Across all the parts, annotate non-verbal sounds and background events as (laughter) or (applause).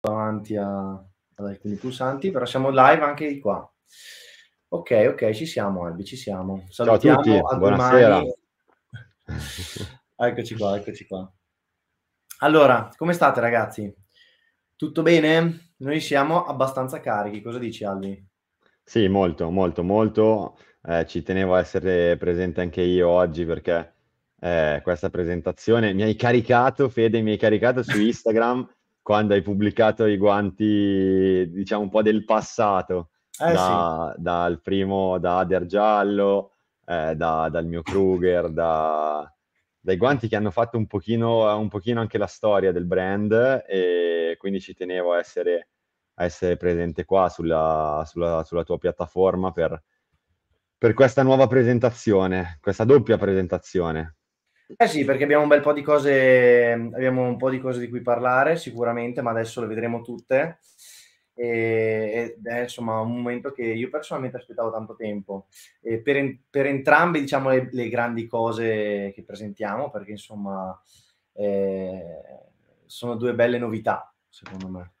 davanti a, ad alcuni pulsanti, però siamo live anche di qua. Ok, ok, ci siamo Albi, ci siamo. Salutiamo, Ciao a tutti, a buonasera. (laughs) eccoci qua, eccoci qua. Allora, come state ragazzi? Tutto bene? Noi siamo abbastanza carichi, cosa dici Albi? Sì, molto, molto, molto. Eh, ci tenevo a essere presente anche io oggi perché eh, questa presentazione mi hai caricato, Fede, mi hai caricato su (laughs) Instagram quando hai pubblicato i guanti, diciamo un po' del passato, eh, da, sì. dal primo, da Ader Giallo, eh, da, dal mio Kruger, da, dai guanti che hanno fatto un pochino, un pochino, anche la storia del brand e quindi ci tenevo a essere, a essere presente qua sulla, sulla, sulla tua piattaforma per, per questa nuova presentazione, questa doppia presentazione. Eh sì, perché abbiamo un bel po' di cose, abbiamo un po' di cose di cui parlare sicuramente, ma adesso le vedremo tutte. E, ed è insomma un momento che io personalmente aspettavo tanto tempo e per, per entrambe diciamo le, le, grandi cose che presentiamo perché insomma eh, sono due belle novità secondo me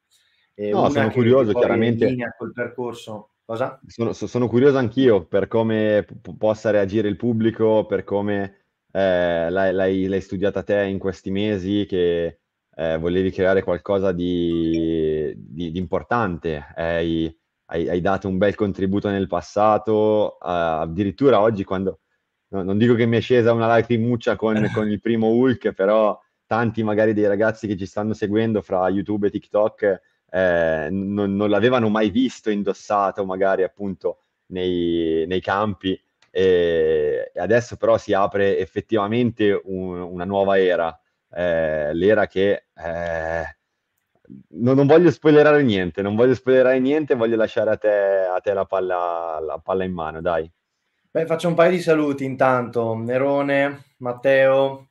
e no sono curioso chiaramente in linea col percorso cosa? Sono, sono curioso anch'io per come p- possa reagire il pubblico per come eh, l'hai, l'hai, l'hai, studiata te in questi mesi che eh, volevi creare qualcosa di, di, di importante, hai, hai, hai, dato un bel contributo nel passato, eh, addirittura oggi quando, no, non dico che mi è scesa una lacrimuccia con, (laughs) con il primo Hulk, però tanti magari dei ragazzi che ci stanno seguendo fra YouTube e TikTok eh, non, non, l'avevano mai visto indossato magari appunto nei, nei campi e eh, adesso però si apre effettivamente un, una nuova era, eh, l'era che... Eh, non, non, voglio spoilerare niente, non voglio spoilerare niente, voglio lasciare a te, a te la, palla, la palla in mano, dai. Beh, faccio un paio di saluti intanto. Nerone, Matteo,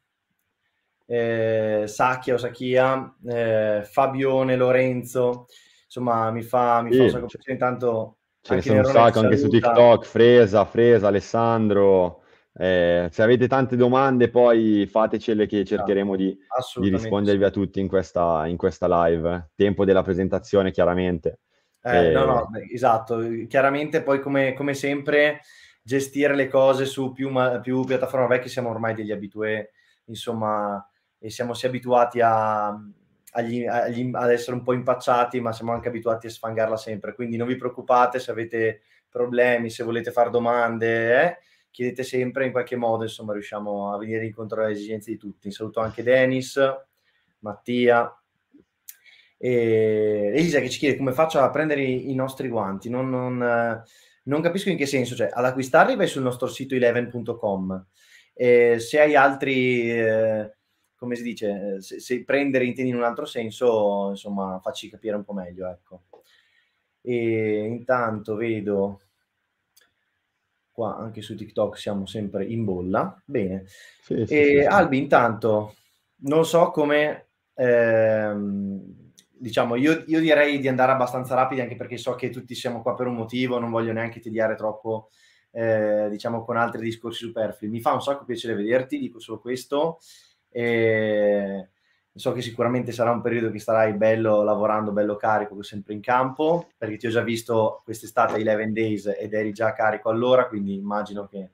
eh, Sacchia o Sacchia, eh, Fabione, Lorenzo. Insomma, mi fa, mi sì. fa un sacco piacere intanto ce ne sono un sacco anche su TikTok, Fresa, Fresa, Alessandro. Eh, se avete tante domande poi fatecele che esatto, cercheremo di, di rispondervi a tutti in questa, in questa, live. Eh. Tempo della presentazione chiaramente. Eh, eh, no, no, eh, esatto. Chiaramente poi come, come sempre gestire le cose su più, ma, più piattaforme vecchie siamo ormai degli abitué, insomma, e siamo si abituati a, agli, agli, ad essere un po' impacciati, ma siamo anche abituati a sfangarla sempre. Quindi non vi preoccupate se avete problemi, se volete fare domande, eh? chiedete sempre in qualche modo, insomma, riusciamo a venire incontro alle esigenze di tutti. Saluto anche Dennis, Mattia. E Elisa che ci chiede come faccio a prendere i, nostri guanti. Non, non, non, capisco in che senso, cioè ad acquistarli vai sul nostro sito eleven.com. Eh, se hai altri eh, come si dice, eh, se, se prendere intendi in un altro senso, insomma, facci capire un po' meglio, ecco. E intanto vedo qua anche su TikTok siamo sempre in bolla. Bene. Sì, e sì, sì, Albi, intanto, non so come... Ehm, diciamo, io, io, direi di andare abbastanza rapidi anche perché so che tutti siamo qua per un motivo, non voglio neanche tediare troppo, eh, diciamo, con altri discorsi superflui. Mi fa un sacco piacere vederti, dico solo questo. E so che sicuramente sarà un periodo che starai bello lavorando, bello carico, sempre in campo, perché ti ho già visto quest'estate 11 Days ed eri già carico allora, quindi immagino che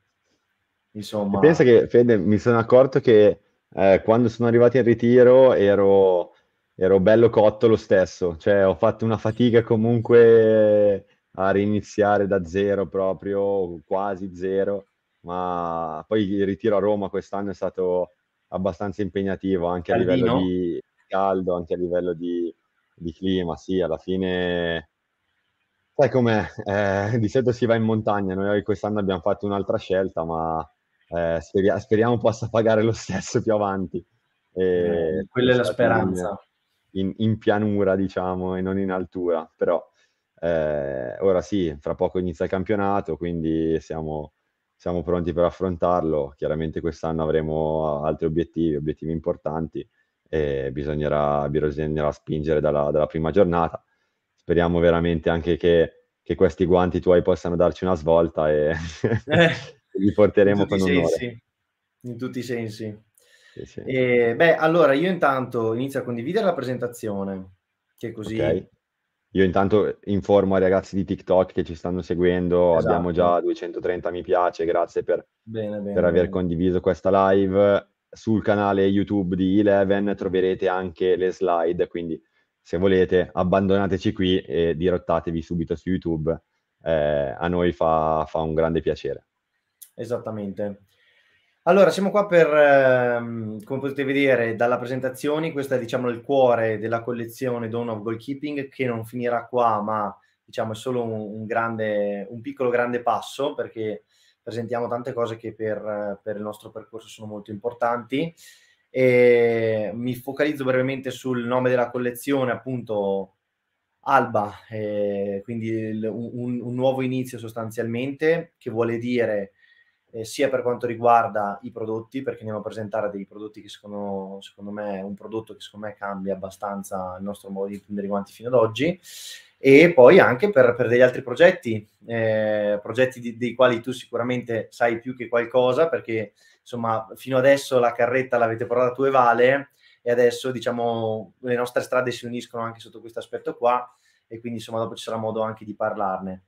insomma... pensa che Fede, mi sono accorto che eh, quando sono arrivato in ritiro ero, ero, bello cotto lo stesso, cioè ho fatto una fatica comunque a riniziare da zero proprio, quasi zero, ma poi il ritiro a Roma quest'anno è stato abbastanza impegnativo anche a livello di caldo, anche a livello di, di clima. Sì, alla fine, sai com'è? Eh, di solito si va in montagna. Noi quest'anno abbiamo fatto un'altra scelta, ma eh, speria- speriamo possa pagare lo stesso più avanti. Eh, quella è la speranza. In, in, pianura, diciamo, e non in altura, però. Eh, ora sì, fra poco inizia il campionato, quindi siamo, siamo pronti per affrontarlo. Chiaramente quest'anno avremo ah, altri obiettivi, obiettivi importanti e bisognerà, bisognerà spingere dalla, dalla, prima giornata. Speriamo veramente anche che, che, questi guanti tuoi possano darci una svolta e eh, (laughs) li porteremo con onore. Sensi. In tutti i sensi. Sì, sì. E, eh, beh, allora io intanto inizio a condividere la presentazione, che così okay. Io intanto informo ai ragazzi di TikTok che ci stanno seguendo, esatto. abbiamo già 230 esatto. mi piace, grazie per, bene, bene, per aver bene. condiviso questa live. Sul canale YouTube di Eleven troverete anche le slide, quindi se volete abbandonateci qui e dirottatevi subito su YouTube, eh, a noi fa, fa un grande piacere. Esattamente. Allora, siamo qua per, ehm, come potete vedere dalla presentazione, questo è diciamo il cuore della collezione Dawn of Goalkeeping che non finirà qua, ma diciamo è solo un, un, grande, un piccolo grande passo perché presentiamo tante cose che per, per il nostro percorso sono molto importanti. E mi focalizzo brevemente sul nome della collezione, appunto Alba, eh, quindi il, un, un nuovo inizio sostanzialmente che vuole dire eh, sia per quanto riguarda i prodotti, perché andiamo a presentare dei prodotti che secondo, secondo me, un prodotto che secondo me cambia abbastanza il nostro modo di prendere i guanti fino ad oggi, e poi anche per, per degli altri progetti, eh, progetti di, dei quali tu sicuramente sai più che qualcosa, perché insomma fino adesso la carretta l'avete portata tu e Vale, e adesso diciamo le nostre strade si uniscono anche sotto questo aspetto qua, e quindi insomma dopo ci sarà modo anche di parlarne.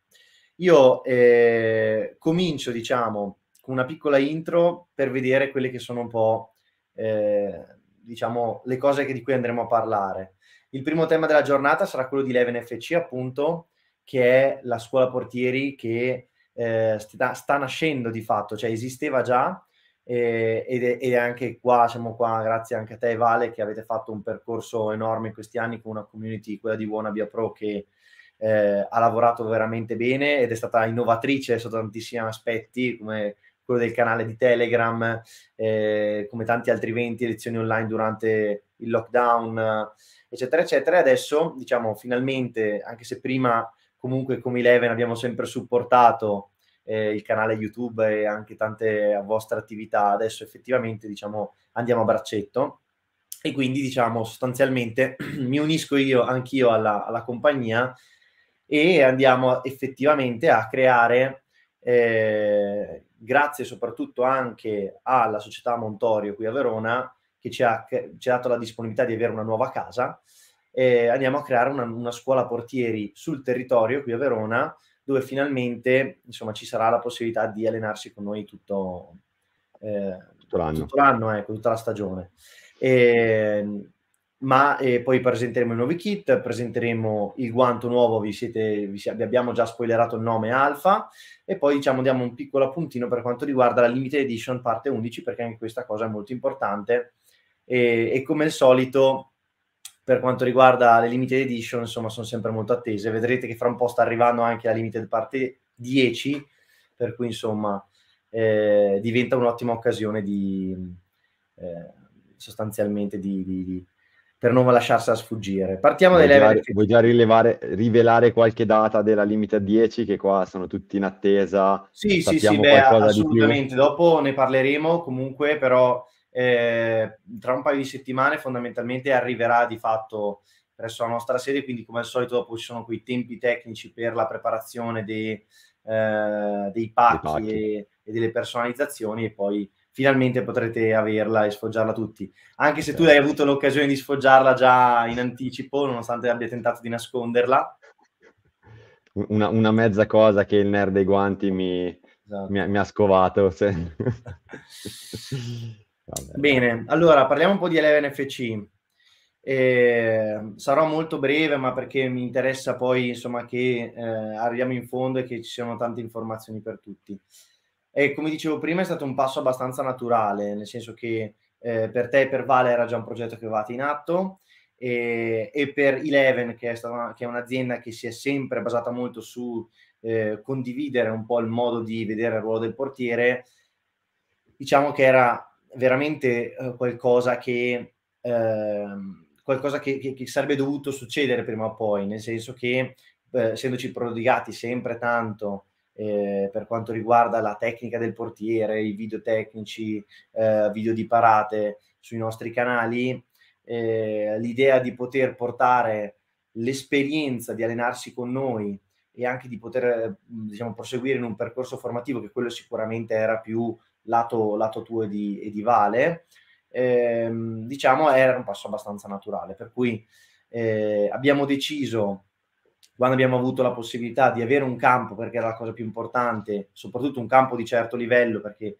Io eh, comincio, diciamo, una piccola intro per vedere quelle che sono un po' eh, diciamo le cose di cui andremo a parlare. Il primo tema della giornata sarà quello di Leven FC, appunto, che è la scuola portieri che eh, sta, sta, nascendo di fatto, cioè esisteva già eh, ed, è, anche qua, siamo qua, grazie anche a te Vale che avete fatto un percorso enorme in questi anni con una community, quella di Wannabe Pro che eh, ha lavorato veramente bene ed è stata innovatrice sotto tantissimi aspetti come quello del canale di Telegram, eh, come tanti altri eventi, lezioni online durante il lockdown, eccetera, eccetera. E adesso, diciamo, finalmente, anche se prima comunque come Eleven abbiamo sempre supportato eh, il canale YouTube e anche tante vostre attività, adesso effettivamente, diciamo, andiamo a braccetto. E quindi, diciamo, sostanzialmente (clears throat) mi unisco io, anch'io alla, alla compagnia e andiamo effettivamente a creare eh, grazie soprattutto anche alla società Montorio qui a Verona che ci ha, ci ha dato la disponibilità di avere una nuova casa. Eh, andiamo a creare una, una, scuola portieri sul territorio qui a Verona dove finalmente insomma, ci sarà la possibilità di allenarsi con noi tutto, eh, tutto l'anno, tutto l'anno ecco, tutta la stagione. E, ehm, ma eh, poi presenteremo i nuovi kit, presenteremo il guanto nuovo, vi, siete, vi, vi, abbiamo già spoilerato il nome Alfa e poi diciamo diamo un piccolo appuntino per quanto riguarda la Limited Edition parte 11 perché anche questa cosa è molto importante e, e come al solito per quanto riguarda le Limited Edition insomma sono sempre molto attese, vedrete che fra un po' sta arrivando anche la Limited parte 10 per cui insomma eh, diventa un'ottima occasione di eh, sostanzialmente di, di, di per non lasciarsela sfuggire. Partiamo vuoi dai level. Vuoi già rilevare, rivelare qualche data della Limited 10 che qua sono tutti in attesa? Sì, sì, sì, beh, assolutamente. Dopo ne parleremo comunque, però eh, tra un paio di settimane fondamentalmente arriverà di fatto presso la nostra sede, quindi come al solito dopo ci sono quei tempi tecnici per la preparazione dei, eh, dei pacchi, dei pacchi. E, e delle personalizzazioni e poi finalmente potrete averla e sfoggiarla tutti. Anche se tu certo. hai avuto l'occasione di sfoggiarla già in anticipo, nonostante abbia tentato di nasconderla. Una, una mezza cosa che il nerd dei guanti mi, esatto. mi, mi ha scovato. (laughs) Se... (laughs) Bene, allora parliamo un po' di Eleven FC. Eh, sarò molto breve, ma perché mi interessa poi insomma, che eh, arriviamo in fondo e che ci siano tante informazioni per tutti. E come dicevo prima, è stato un passo abbastanza naturale, nel senso che eh, per te e per Vale era già un progetto che avevate in atto e, e per Eleven, che è, stata, che è, un'azienda che si è sempre basata molto su eh, condividere un po' il modo di vedere il ruolo del portiere, diciamo che era veramente eh, qualcosa che... Ehm, qualcosa che, che, che, sarebbe dovuto succedere prima o poi, nel senso che eh, essendoci prodigati sempre tanto eh, per quanto riguarda la tecnica del portiere, i video tecnici, eh, video di parate sui nostri canali, eh, l'idea di poter portare l'esperienza di allenarsi con noi e anche di poter eh, diciamo, proseguire in un percorso formativo che quello sicuramente era più lato, lato tuo e di, e di Vale, ehm, diciamo era un passo abbastanza naturale. Per cui eh, abbiamo deciso quando abbiamo avuto la possibilità di avere un campo, perché era la cosa più importante, soprattutto un campo di certo livello, perché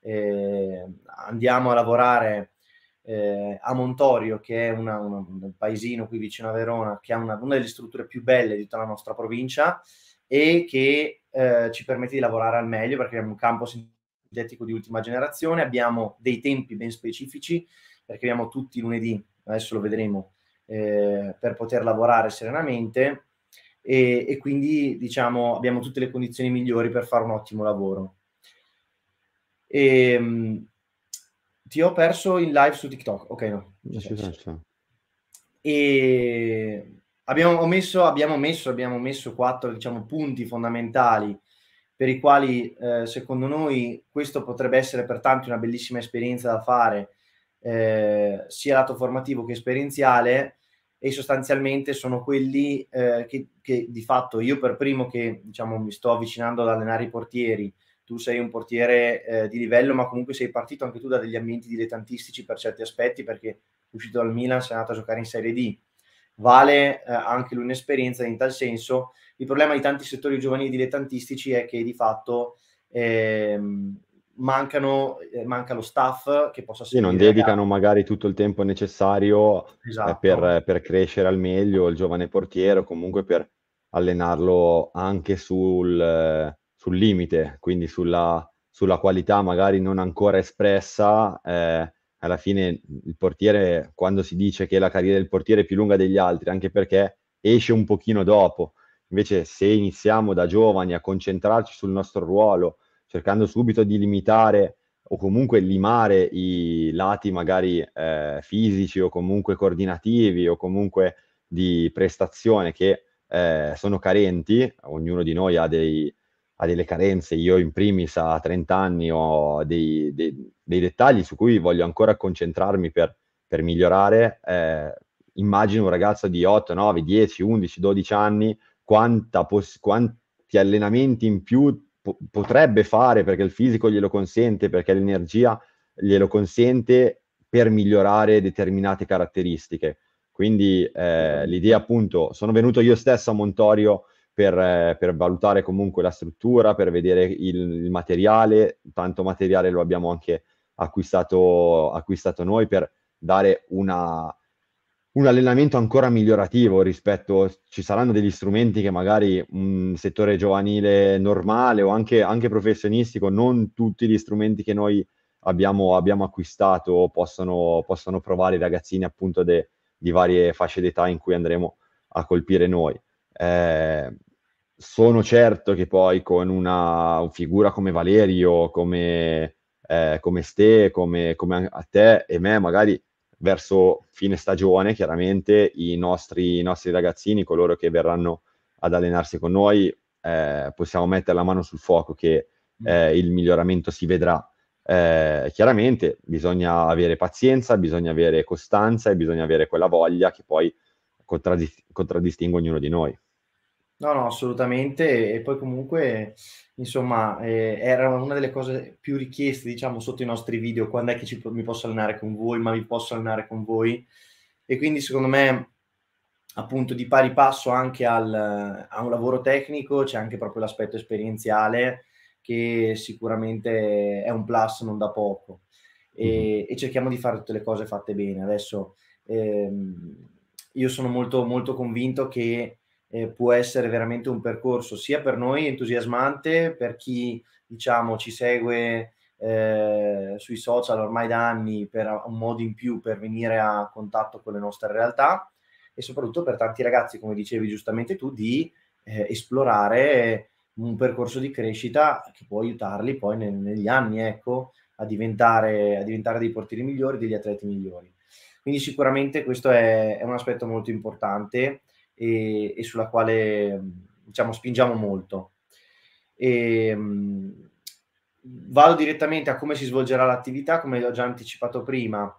eh, andiamo a lavorare eh, a Montorio, che è una, una, un paesino qui vicino a Verona, che ha una, una, delle strutture più belle di tutta la nostra provincia e che eh, ci permette di lavorare al meglio, perché abbiamo un campo sintetico di ultima generazione, abbiamo dei tempi ben specifici, perché abbiamo tutti i lunedì, adesso lo vedremo, eh, per poter lavorare serenamente e, e quindi diciamo abbiamo tutte le condizioni migliori per fare un ottimo lavoro. E, ehm, ti ho perso in live su TikTok. Ok, no. Cioè, e abbiamo messo, abbiamo messo, abbiamo messo quattro diciamo, punti fondamentali per i quali eh, secondo noi questo potrebbe essere per tanti una bellissima esperienza da fare, eh, sia lato formativo che esperienziale, e sostanzialmente sono quelli eh, che, che, di fatto io per primo che diciamo, mi sto avvicinando ad allenare i portieri, tu sei un portiere eh, di livello ma comunque sei partito anche tu da degli ambienti dilettantistici per certi aspetti perché uscito dal Milan sei andato a giocare in Serie D, vale eh, anche lui in tal senso. Il problema di tanti settori giovanili dilettantistici è che di fatto ehm, mancano, eh, manca lo staff che possa seguire. Sì, non dedicano ragazzi. magari tutto il tempo necessario eh, esatto. per, eh, per, crescere al meglio il giovane portiere o comunque per allenarlo anche sul, eh, sul limite, quindi sulla, sulla, qualità magari non ancora espressa. Eh, alla fine il portiere, quando si dice che la carriera del portiere è più lunga degli altri, anche perché esce un pochino dopo. Invece se iniziamo da giovani a concentrarci sul nostro ruolo, cercando subito di limitare o comunque limare i lati magari eh, fisici o comunque coordinativi o comunque di prestazione che eh, sono carenti, ognuno di noi ha, dei, ha, delle carenze, io in primis a 30 anni ho dei, dei, dei dettagli su cui voglio ancora concentrarmi per, per migliorare, eh, immagino un ragazzo di 8, 9, 10, 11, 12 anni, quanta pos- quanti allenamenti in più po- potrebbe fare perché il fisico glielo consente, perché l'energia glielo consente per migliorare determinate caratteristiche. Quindi eh, l'idea appunto, sono venuto io stesso a Montorio per, eh, per valutare comunque la struttura, per vedere il, il, materiale, tanto materiale lo abbiamo anche acquistato, acquistato noi per dare una, un allenamento ancora migliorativo rispetto, ci saranno degli strumenti che magari un settore giovanile normale o anche, anche professionistico, non tutti gli strumenti che noi abbiamo, abbiamo acquistato possono, possono provare i ragazzini appunto de, di varie fasce d'età in cui andremo a colpire noi. Eh, sono certo che poi con una figura come Valerio, come, eh, come Ste, come, come a te e me magari verso fine stagione, chiaramente i nostri, i nostri ragazzini, coloro che verranno ad allenarsi con noi, eh, possiamo mettere la mano sul fuoco che mm. eh, il miglioramento si vedrà. Eh, chiaramente bisogna avere pazienza, bisogna avere costanza e bisogna avere quella voglia che poi contraddist- contraddistingue ognuno di noi. No, no, assolutamente. E poi comunque, insomma, eh, era una delle cose più richieste, diciamo, sotto i nostri video, quando è che ci, mi posso allenare con voi, ma vi posso allenare con voi. E quindi secondo me, appunto, di pari passo anche al, a un lavoro tecnico c'è anche proprio l'aspetto esperienziale, che sicuramente è un plus non da poco. E, e cerchiamo di fare tutte le cose fatte bene. Adesso ehm, io sono molto, molto convinto che eh, può essere veramente un percorso sia per noi entusiasmante, per chi diciamo ci segue eh, sui social ormai da anni per un modo in più per venire a contatto con le nostre realtà e soprattutto per tanti ragazzi, come dicevi giustamente tu, di eh, esplorare un percorso di crescita che può aiutarli poi nel, negli anni, ecco, a diventare, a diventare dei portieri migliori, degli atleti migliori. Quindi sicuramente questo è, è un aspetto molto importante e, e sulla quale diciamo, spingiamo molto. E, ehm, vado direttamente a come si svolgerà l'attività, come ho già anticipato prima,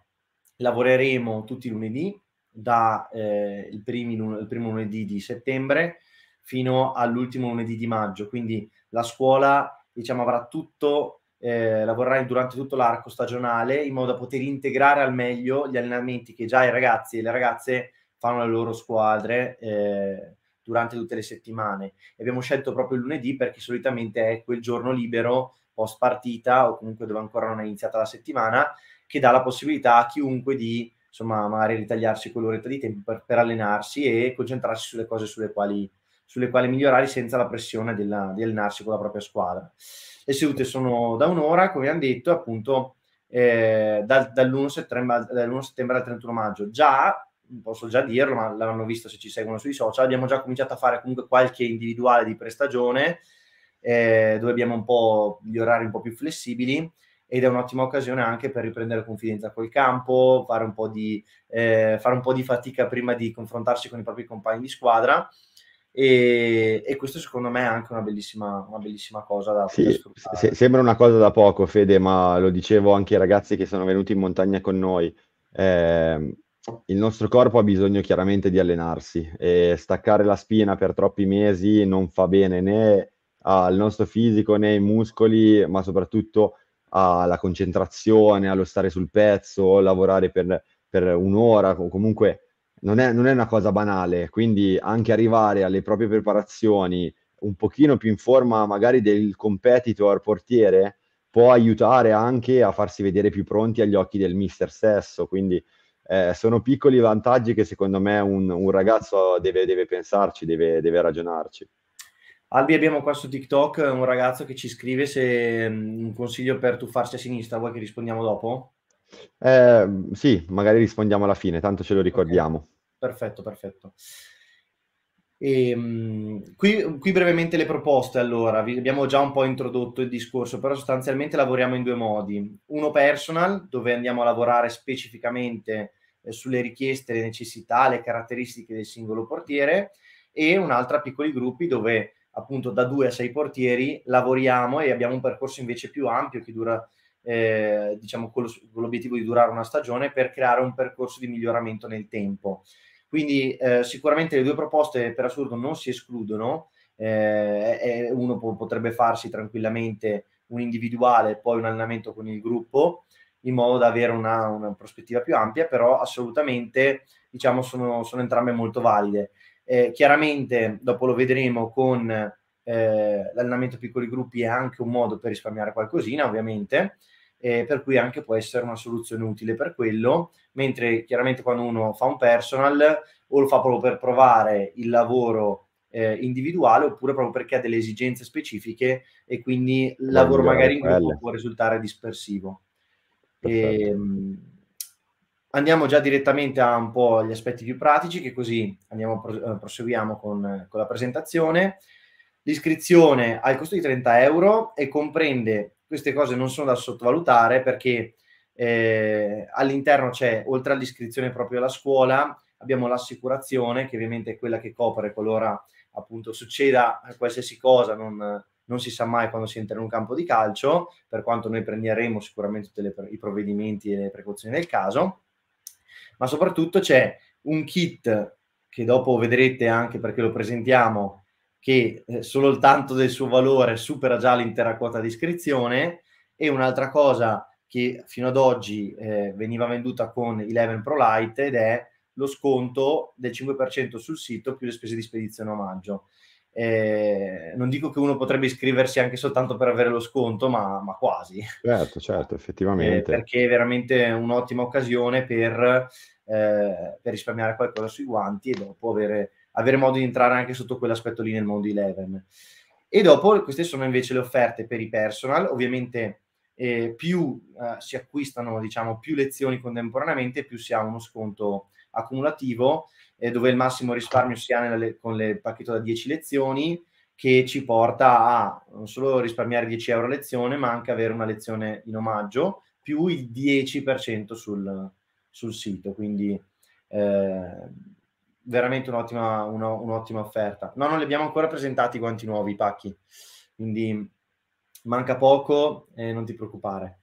lavoreremo tutti i lunedì, dal eh, il primo, lunedì di settembre fino all'ultimo lunedì di maggio, quindi la scuola diciamo, avrà tutto eh, lavorare durante tutto l'arco stagionale in modo da poter integrare al meglio gli allenamenti che già i ragazzi e le ragazze fanno le loro squadre eh, durante tutte le settimane. E abbiamo scelto proprio il lunedì perché solitamente è quel giorno libero post partita o comunque dove ancora non è iniziata la settimana che dà la possibilità a chiunque di insomma magari ritagliarsi quell'oretta di tempo per, per allenarsi e concentrarsi sulle cose sulle quali, sulle quali migliorare senza la pressione della, di allenarsi con la propria squadra. Le sedute sono da un'ora, come hanno detto, appunto eh, dal, dall'1 settembre, dall'1 settembre al 31 maggio. Già posso già dirlo, ma l'hanno visto se ci seguono sui social, abbiamo già cominciato a fare comunque qualche individuale di prestagione, eh, dove abbiamo un po' gli orari un po' più flessibili ed è un'ottima occasione anche per riprendere confidenza col campo, fare un po' di, eh, un po di fatica prima di confrontarsi con i propri compagni di squadra. E, e, questo secondo me è anche una bellissima, una bellissima cosa da sì, se, sembra una cosa da poco Fede ma lo dicevo anche ai ragazzi che sono venuti in montagna con noi eh, il nostro corpo ha bisogno chiaramente di allenarsi e staccare la spina per troppi mesi non fa bene né al nostro fisico né ai muscoli, ma soprattutto alla concentrazione, allo stare sul pezzo, lavorare per, per un'ora, comunque non è, non è, una cosa banale, quindi anche arrivare alle proprie preparazioni un pochino più in forma magari del competitor portiere può aiutare anche a farsi vedere più pronti agli occhi del mister stesso, quindi eh, sono piccoli vantaggi che secondo me un, un ragazzo deve, deve pensarci, deve, deve, ragionarci. Albi, abbiamo qua su TikTok un ragazzo che ci scrive se mm, un consiglio per tuffarsi a sinistra, vuoi che rispondiamo dopo? Eh, sì, magari rispondiamo alla fine, tanto ce lo ricordiamo. Okay. Perfetto, perfetto. E, ehm, qui, qui, brevemente le proposte, allora, vi abbiamo già un po' introdotto il discorso, però sostanzialmente lavoriamo in due modi. Uno personal, dove andiamo a lavorare specificamente eh, sulle richieste, le necessità, le caratteristiche del singolo portiere e un'altra piccoli gruppi dove appunto da due a sei portieri lavoriamo e abbiamo un percorso invece più ampio che dura eh, diciamo con, lo, con, l'obiettivo di durare una stagione per creare un percorso di miglioramento nel tempo. Quindi eh, sicuramente le due proposte per assurdo non si escludono, eh, uno po- potrebbe farsi tranquillamente un individuale, e poi un allenamento con il gruppo, in modo da avere una, una prospettiva più ampia, però assolutamente diciamo, sono, sono entrambe molto valide. Eh, chiaramente dopo lo vedremo con eh, l'allenamento piccoli gruppi è anche un modo per risparmiare qualcosina ovviamente, eh, per cui anche può essere una soluzione utile per quello, mentre chiaramente quando uno fa un personal o lo fa proprio per provare il lavoro eh, individuale oppure proprio perché ha delle esigenze specifiche e quindi il lavoro magari in gruppo può risultare dispersivo. E, ehm, andiamo già direttamente a un po' gli aspetti più pratici, che così andiamo, eh, proseguiamo con, con la presentazione. L'iscrizione ha il costo di 30 euro e comprende, queste cose non sono da sottovalutare perché eh, all'interno c'è, oltre all'iscrizione proprio alla scuola, abbiamo l'assicurazione che ovviamente è quella che copre qualora appunto succeda qualsiasi cosa, non, non si sa mai quando si entra in un campo di calcio, per quanto noi prenderemo sicuramente tutti i provvedimenti e le precauzioni del caso, ma soprattutto c'è un kit che dopo vedrete anche perché lo presentiamo, che eh, solo il tanto del suo valore supera già l'intera quota di iscrizione e un'altra cosa che fino ad oggi eh, veniva venduta con 11 Pro Lite ed è lo sconto del 5% sul sito più le spese di spedizione a maggio. Eh, non dico che uno potrebbe iscriversi anche soltanto per avere lo sconto, ma, ma quasi. Certo, certo, eh, effettivamente. Eh, perché è veramente un'ottima occasione per, eh, per, risparmiare qualcosa sui guanti e dopo avere, avere, modo di entrare anche sotto quell'aspetto lì nel mondo 11. E dopo queste sono invece le offerte per i personal, ovviamente eh, più eh, si acquistano diciamo, più lezioni contemporaneamente, più si ha uno sconto accumulativo eh, dove il massimo risparmio si ha nelle, con il pacchetto da 10 lezioni, che ci porta a non solo risparmiare 10 euro a lezione, ma anche avere una lezione in omaggio, più il 10% sul, sul sito. Quindi eh, veramente un'ottima, una, un'ottima offerta. No, non li abbiamo ancora presentati quanti nuovi pacchi, quindi manca poco e non ti preoccupare.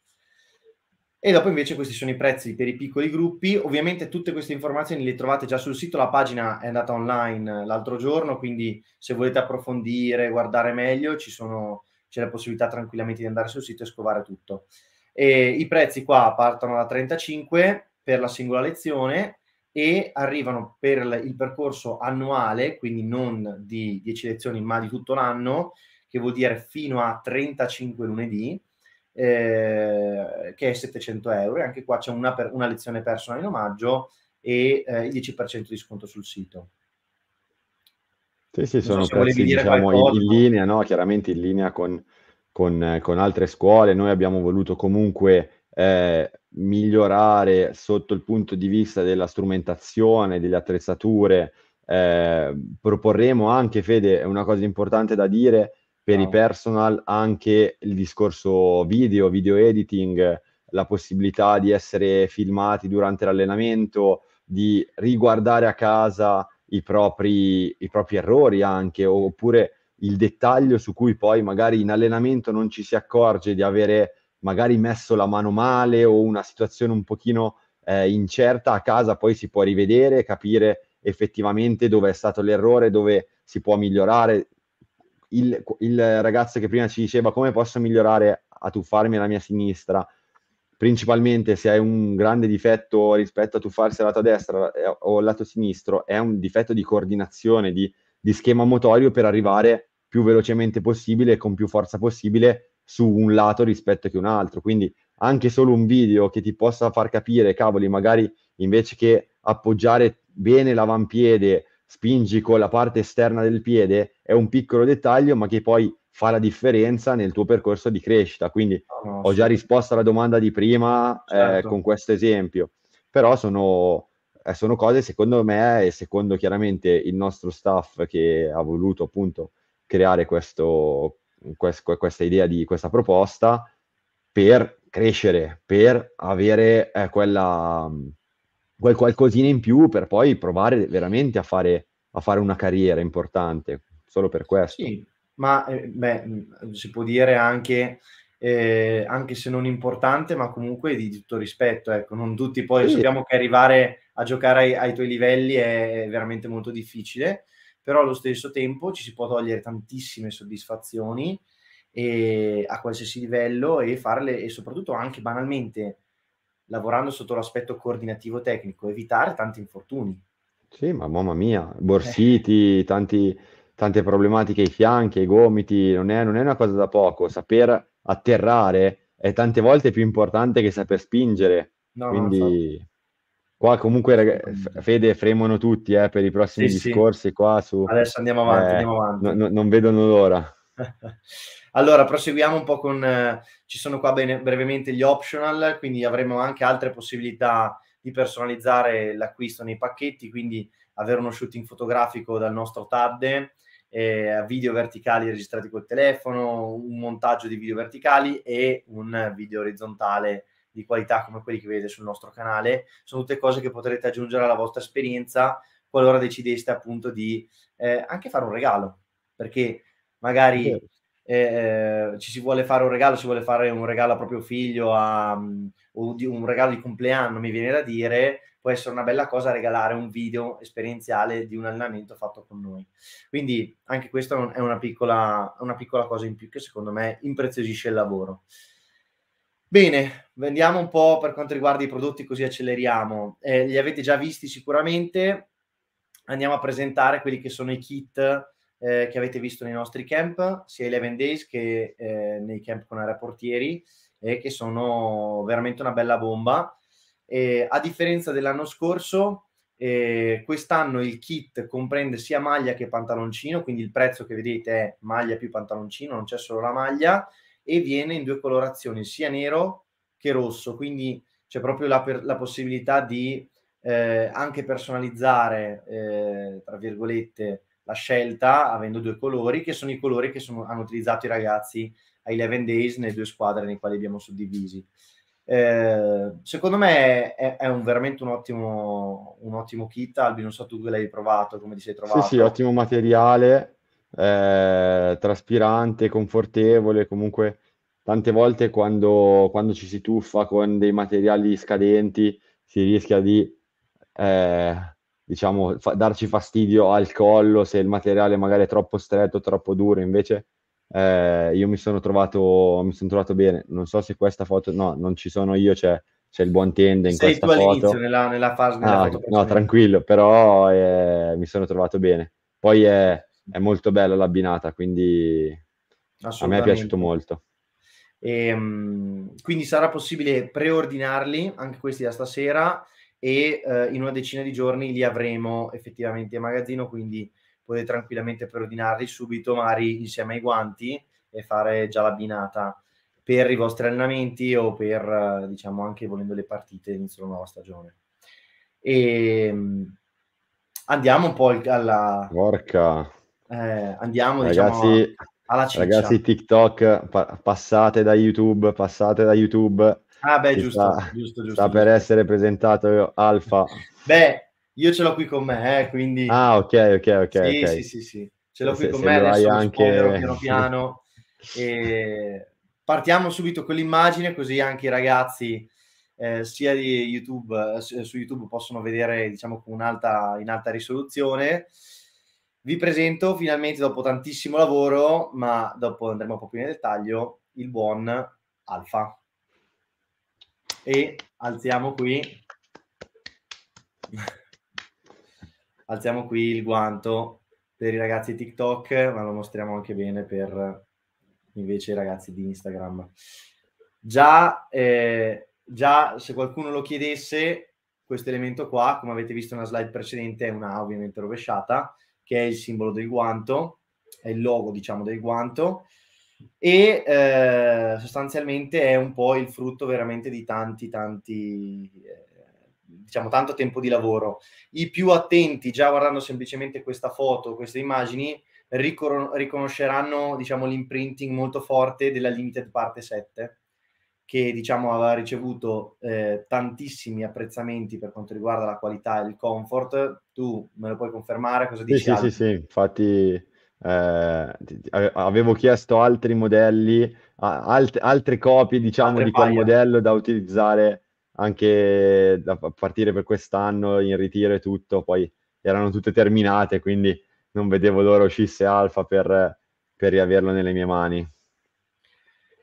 E dopo invece questi sono i prezzi per i piccoli gruppi. Ovviamente tutte queste informazioni le trovate già sul sito, la pagina è andata online eh, l'altro giorno, quindi se volete approfondire, guardare meglio, sono, c'è la possibilità tranquillamente di andare sul sito e scovare tutto. E I prezzi qua partono da 35 per la singola lezione e arrivano per il percorso annuale, quindi non di 10 lezioni ma di tutto l'anno, che vuol dire fino a 35 lunedì eh, che è 700 euro e anche qua c'è una, per, una lezione personale in omaggio e eh, il 10% di sconto sul sito. Sì, sì, sono so prezzi diciamo, in, in, linea, no? chiaramente in linea con, con, con, altre scuole. Noi abbiamo voluto comunque eh, migliorare sotto il punto di vista della strumentazione, delle attrezzature. Eh, proporremo anche, Fede, è una cosa importante da dire, per i personal anche il discorso video, video editing, la possibilità di essere filmati durante l'allenamento, di riguardare a casa i propri, i propri errori anche, oppure il dettaglio su cui poi magari in allenamento non ci si accorge di avere magari messo la mano male o una situazione un pochino eh, incerta, a casa poi si può rivedere, capire effettivamente dove è stato l'errore, dove si può migliorare, il, il ragazzo che prima ci diceva come posso migliorare a tuffarmi alla mia sinistra, principalmente se hai un grande difetto rispetto a tuffarsi al lato destra eh, o al lato sinistro, è un difetto di coordinazione, di, di schema motorio per arrivare più velocemente possibile e con più forza possibile su un lato rispetto che un altro. Quindi anche solo un video che ti possa far capire, cavoli, magari invece che appoggiare bene l'avampiede spingi con la parte esterna del piede, è un piccolo dettaglio, ma che poi fa la differenza nel tuo percorso di crescita. Quindi oh, ho già risposto alla domanda di prima eh, certo. eh, con questo esempio, però sono, eh, sono, cose secondo me e secondo chiaramente il nostro staff che ha voluto appunto creare questo, questo, questa idea di questa proposta per crescere, per avere eh, quella quel qualcosina in più per poi provare veramente a fare, a fare una carriera importante, solo per questo. Sì, ma eh, beh, mm, si può dire anche, eh, anche se non importante, ma comunque di tutto rispetto, ecco, non tutti poi sì. sappiamo che arrivare a giocare ai, ai tuoi livelli è veramente molto difficile, però allo stesso tempo ci si può togliere tantissime soddisfazioni eh, a qualsiasi livello e farle e soprattutto anche banalmente lavorando sotto l'aspetto coordinativo tecnico, evitare tanti infortuni. Sì, ma mamma mia, borsiti, eh. tanti, tante problematiche ai fianchi, ai gomiti, non è, non è una cosa da poco. Saper atterrare è tante volte più importante che saper spingere. No, Quindi so. qua comunque, rag... Fede, fremono tutti eh, per i prossimi sì, discorsi sì. qua su... Adesso andiamo avanti, eh, andiamo avanti. No, no, non vedono l'ora. (laughs) Allora, proseguiamo un po' con... Eh, ci sono qua bene, brevemente gli optional, quindi avremo anche altre possibilità di personalizzare l'acquisto nei pacchetti, quindi avere uno shooting fotografico dal nostro TAD, eh, video verticali registrati col telefono, un montaggio di video verticali e un video orizzontale di qualità come quelli che vedete sul nostro canale. Sono tutte cose che potrete aggiungere alla vostra esperienza qualora decideste appunto di eh, anche fare un regalo, perché magari eh, ci si vuole fare un regalo, si vuole fare un regalo a proprio figlio, a, o mm, un regalo di compleanno, mi viene da dire, può essere una bella cosa regalare un video esperienziale di un allenamento fatto con noi. Quindi anche questa è una piccola, una piccola cosa in più che secondo me impreziosisce il lavoro. Bene, vediamo un po' per quanto riguarda i prodotti, così acceleriamo. Eh, li avete già visti sicuramente. Andiamo a presentare quelli che sono i kit eh, che avete visto nei nostri camp, sia 11 Days che eh, nei camp con aeroportieri, eh, che sono veramente una bella bomba. Eh, a differenza dell'anno scorso, eh, quest'anno il kit comprende sia maglia che pantaloncino, quindi il prezzo che vedete è maglia più pantaloncino, non c'è solo la maglia, e viene in due colorazioni, sia nero che rosso, quindi c'è proprio la, per, la possibilità di eh, anche personalizzare, eh, tra virgolette, la scelta, avendo due colori, che sono i colori che sono, hanno utilizzato i ragazzi ai 11 Days nelle due squadre nei quali abbiamo suddivisi. Eh, secondo me è, è, un, veramente un ottimo, un ottimo kit, Albi, non so tu che l'hai provato, come ti sei trovato. Sì, sì, ottimo materiale, eh, traspirante, confortevole, comunque tante volte quando, quando, ci si tuffa con dei materiali scadenti si rischia di eh, diciamo, fa- darci fastidio al collo se il materiale magari è troppo stretto, troppo duro, invece eh, io mi sono, trovato, mi sono trovato bene. Non so se questa foto, no, non ci sono io, c'è, c'è il buon tende in Sei questa foto. Nella, nella fase, nella ah, no, tranquillo, però eh, mi sono trovato bene. Poi è, è molto bella l'abbinata, quindi a me è piaciuto molto. E, ehm, quindi sarà possibile preordinarli anche questi da stasera e eh, in una decina di giorni li avremo effettivamente in magazzino, quindi potete tranquillamente preordinarli subito, magari insieme ai guanti e fare già la binata per i vostri allenamenti o per, eh, diciamo, anche volendo le partite inizio della nuova stagione. E, ehm, andiamo un po' alla... Porca! Eh, andiamo, diciamo, ragazzi, diciamo, alla ciccia. Ragazzi, TikTok, pa- passate da YouTube, passate da YouTube Ah, beh, giusto, sta, giusto, giusto, sta per essere presentato io, Alfa. beh, io ce l'ho qui con me, eh, quindi... Ah, ok, ok, ok. Sì, okay. sì, sì, sì. Ce l'ho se, qui con me, adesso anche... piano (laughs) piano. e... Partiamo subito con l'immagine, così anche i ragazzi eh, sia di YouTube, eh, su YouTube possono vedere, diciamo, con un'alta, in alta risoluzione. Vi presento finalmente, dopo tantissimo lavoro, ma dopo andremo un po' più nel dettaglio, il buon Alfa e alziamo qui alziamo qui il guanto per i ragazzi TikTok, ma lo mostriamo anche bene per invece i ragazzi di Instagram. Già, eh, già se qualcuno lo chiedesse, questo elemento qua, come avete visto nella slide precedente, è una ovviamente rovesciata, che è il simbolo del guanto, è il logo diciamo del guanto, e eh, sostanzialmente è un po' il frutto veramente di tanti, tanti, eh, diciamo, tanto tempo di lavoro. I più attenti, già guardando semplicemente questa foto, queste immagini, ricor- riconosceranno, diciamo, l'imprinting molto forte della Limited Parte 7 che diciamo aveva ricevuto eh, tantissimi apprezzamenti per quanto riguarda la qualità e il comfort. Tu me lo puoi confermare? Cosa dici? Sì, sì, sì, infatti eh, avevo chiesto altri modelli, alt- altre copie diciamo altre di quel paia. modello da utilizzare anche da partire per quest'anno in ritiro e tutto, poi erano tutte terminate, quindi non vedevo l'ora uscisse Alfa per, per riaverlo nelle mie mani.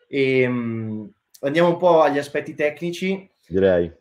E, ehm, andiamo un po' agli aspetti tecnici. Direi.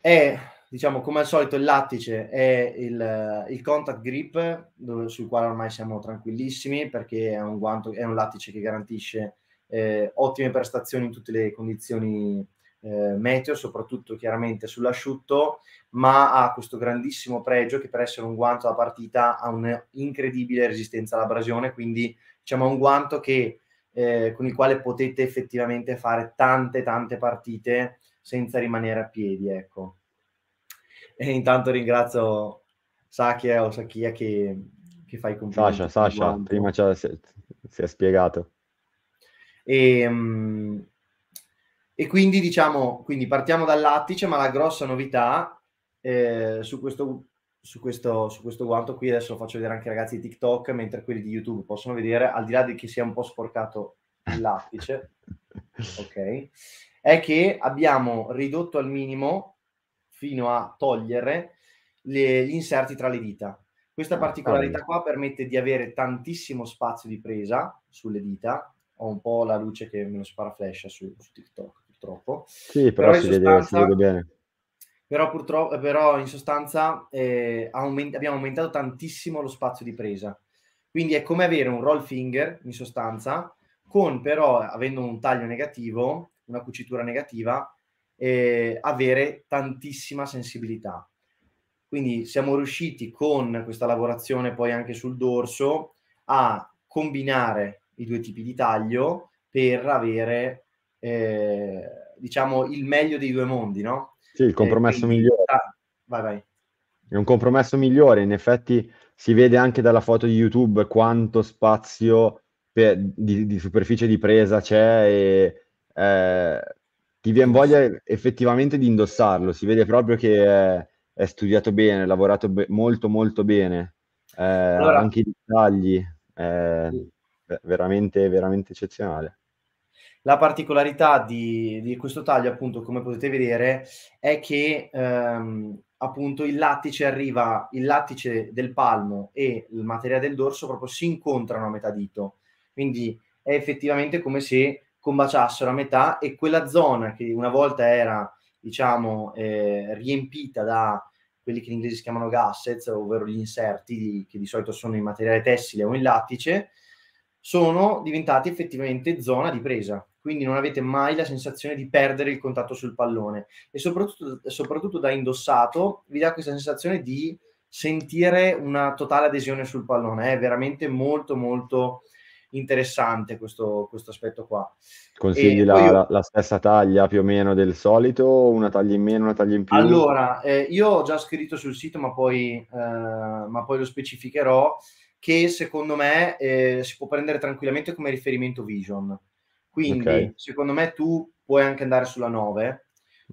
È eh, diciamo come al solito il lattice è il, eh, il contact grip dove, sul quale ormai siamo tranquillissimi perché è un, guanto, è un lattice che garantisce eh, ottime prestazioni in tutte le condizioni eh, meteo, soprattutto chiaramente sull'asciutto, ma ha questo grandissimo pregio che per essere un guanto da partita ha un'incredibile resistenza all'abrasione, quindi diciamo è un guanto che, eh, con il quale potete effettivamente fare tante tante partite senza rimanere a piedi, ecco. E intanto ringrazio Sakia eh, o Sakia che, che fa i complimenti. Sasha, Sasha, prima ci si è spiegato. E, ehm, e, quindi diciamo, quindi partiamo dal lattice, ma la grossa novità eh, su, questo, su, questo, su questo guanto qui, adesso lo faccio vedere anche ai ragazzi di TikTok, mentre quelli di YouTube possono vedere, al di là di che sia un po' sporcato il lattice, (laughs) ok, è che abbiamo ridotto al minimo fino a togliere le, gli inserti tra le dita. Questa ah, particolarità qua permette di avere tantissimo spazio di presa sulle dita. Ho un po' la luce che me lo sparaflescia su, su TikTok, purtroppo. Sì, però, però si, sostanza, vede, si, vede, bene. Però, purtroppo, però in sostanza eh, aument- abbiamo aumentato tantissimo lo spazio di presa. Quindi è come avere un roll finger, in sostanza, con però, avendo un taglio negativo, una cucitura negativa, eh, avere tantissima sensibilità. Quindi siamo riusciti con questa lavorazione poi anche sul dorso a combinare i due tipi di taglio per avere eh, diciamo il meglio dei due mondi, no? Sì, il eh, compromesso eh, migliore. Ah, vai, vai. È un compromesso migliore, in effetti si vede anche dalla foto di YouTube quanto spazio per, di, di, superficie di presa c'è e eh, ti viene voglia effettivamente di indossarlo, si vede proprio che è, è studiato bene, lavorato be- molto molto bene, eh, allora, anche i dettagli, eh, veramente, veramente eccezionale. La particolarità di, di, questo taglio, appunto, come potete vedere, è che ehm, appunto il lattice arriva, il lattice del palmo e il materiale del dorso proprio si incontrano a metà dito, quindi è effettivamente come se combaciassero a metà e quella zona che una volta era diciamo eh, riempita da quelli che in inglese si chiamano gassets, ovvero gli inserti di, che di solito sono in materiale tessile o in lattice, sono diventati effettivamente zona di presa. Quindi non avete mai la sensazione di perdere il contatto sul pallone e soprattutto, soprattutto da indossato vi dà questa sensazione di sentire una totale adesione sul pallone. È veramente molto molto interessante questo, questo aspetto qua. Consigli la, io... la, stessa taglia più o meno del solito, una taglia in meno, una taglia in più? Allora, eh, io ho già scritto sul sito, ma poi, eh, ma poi lo specificherò, che secondo me eh, si può prendere tranquillamente come riferimento Vision. Quindi, okay. secondo me, tu puoi anche andare sulla 9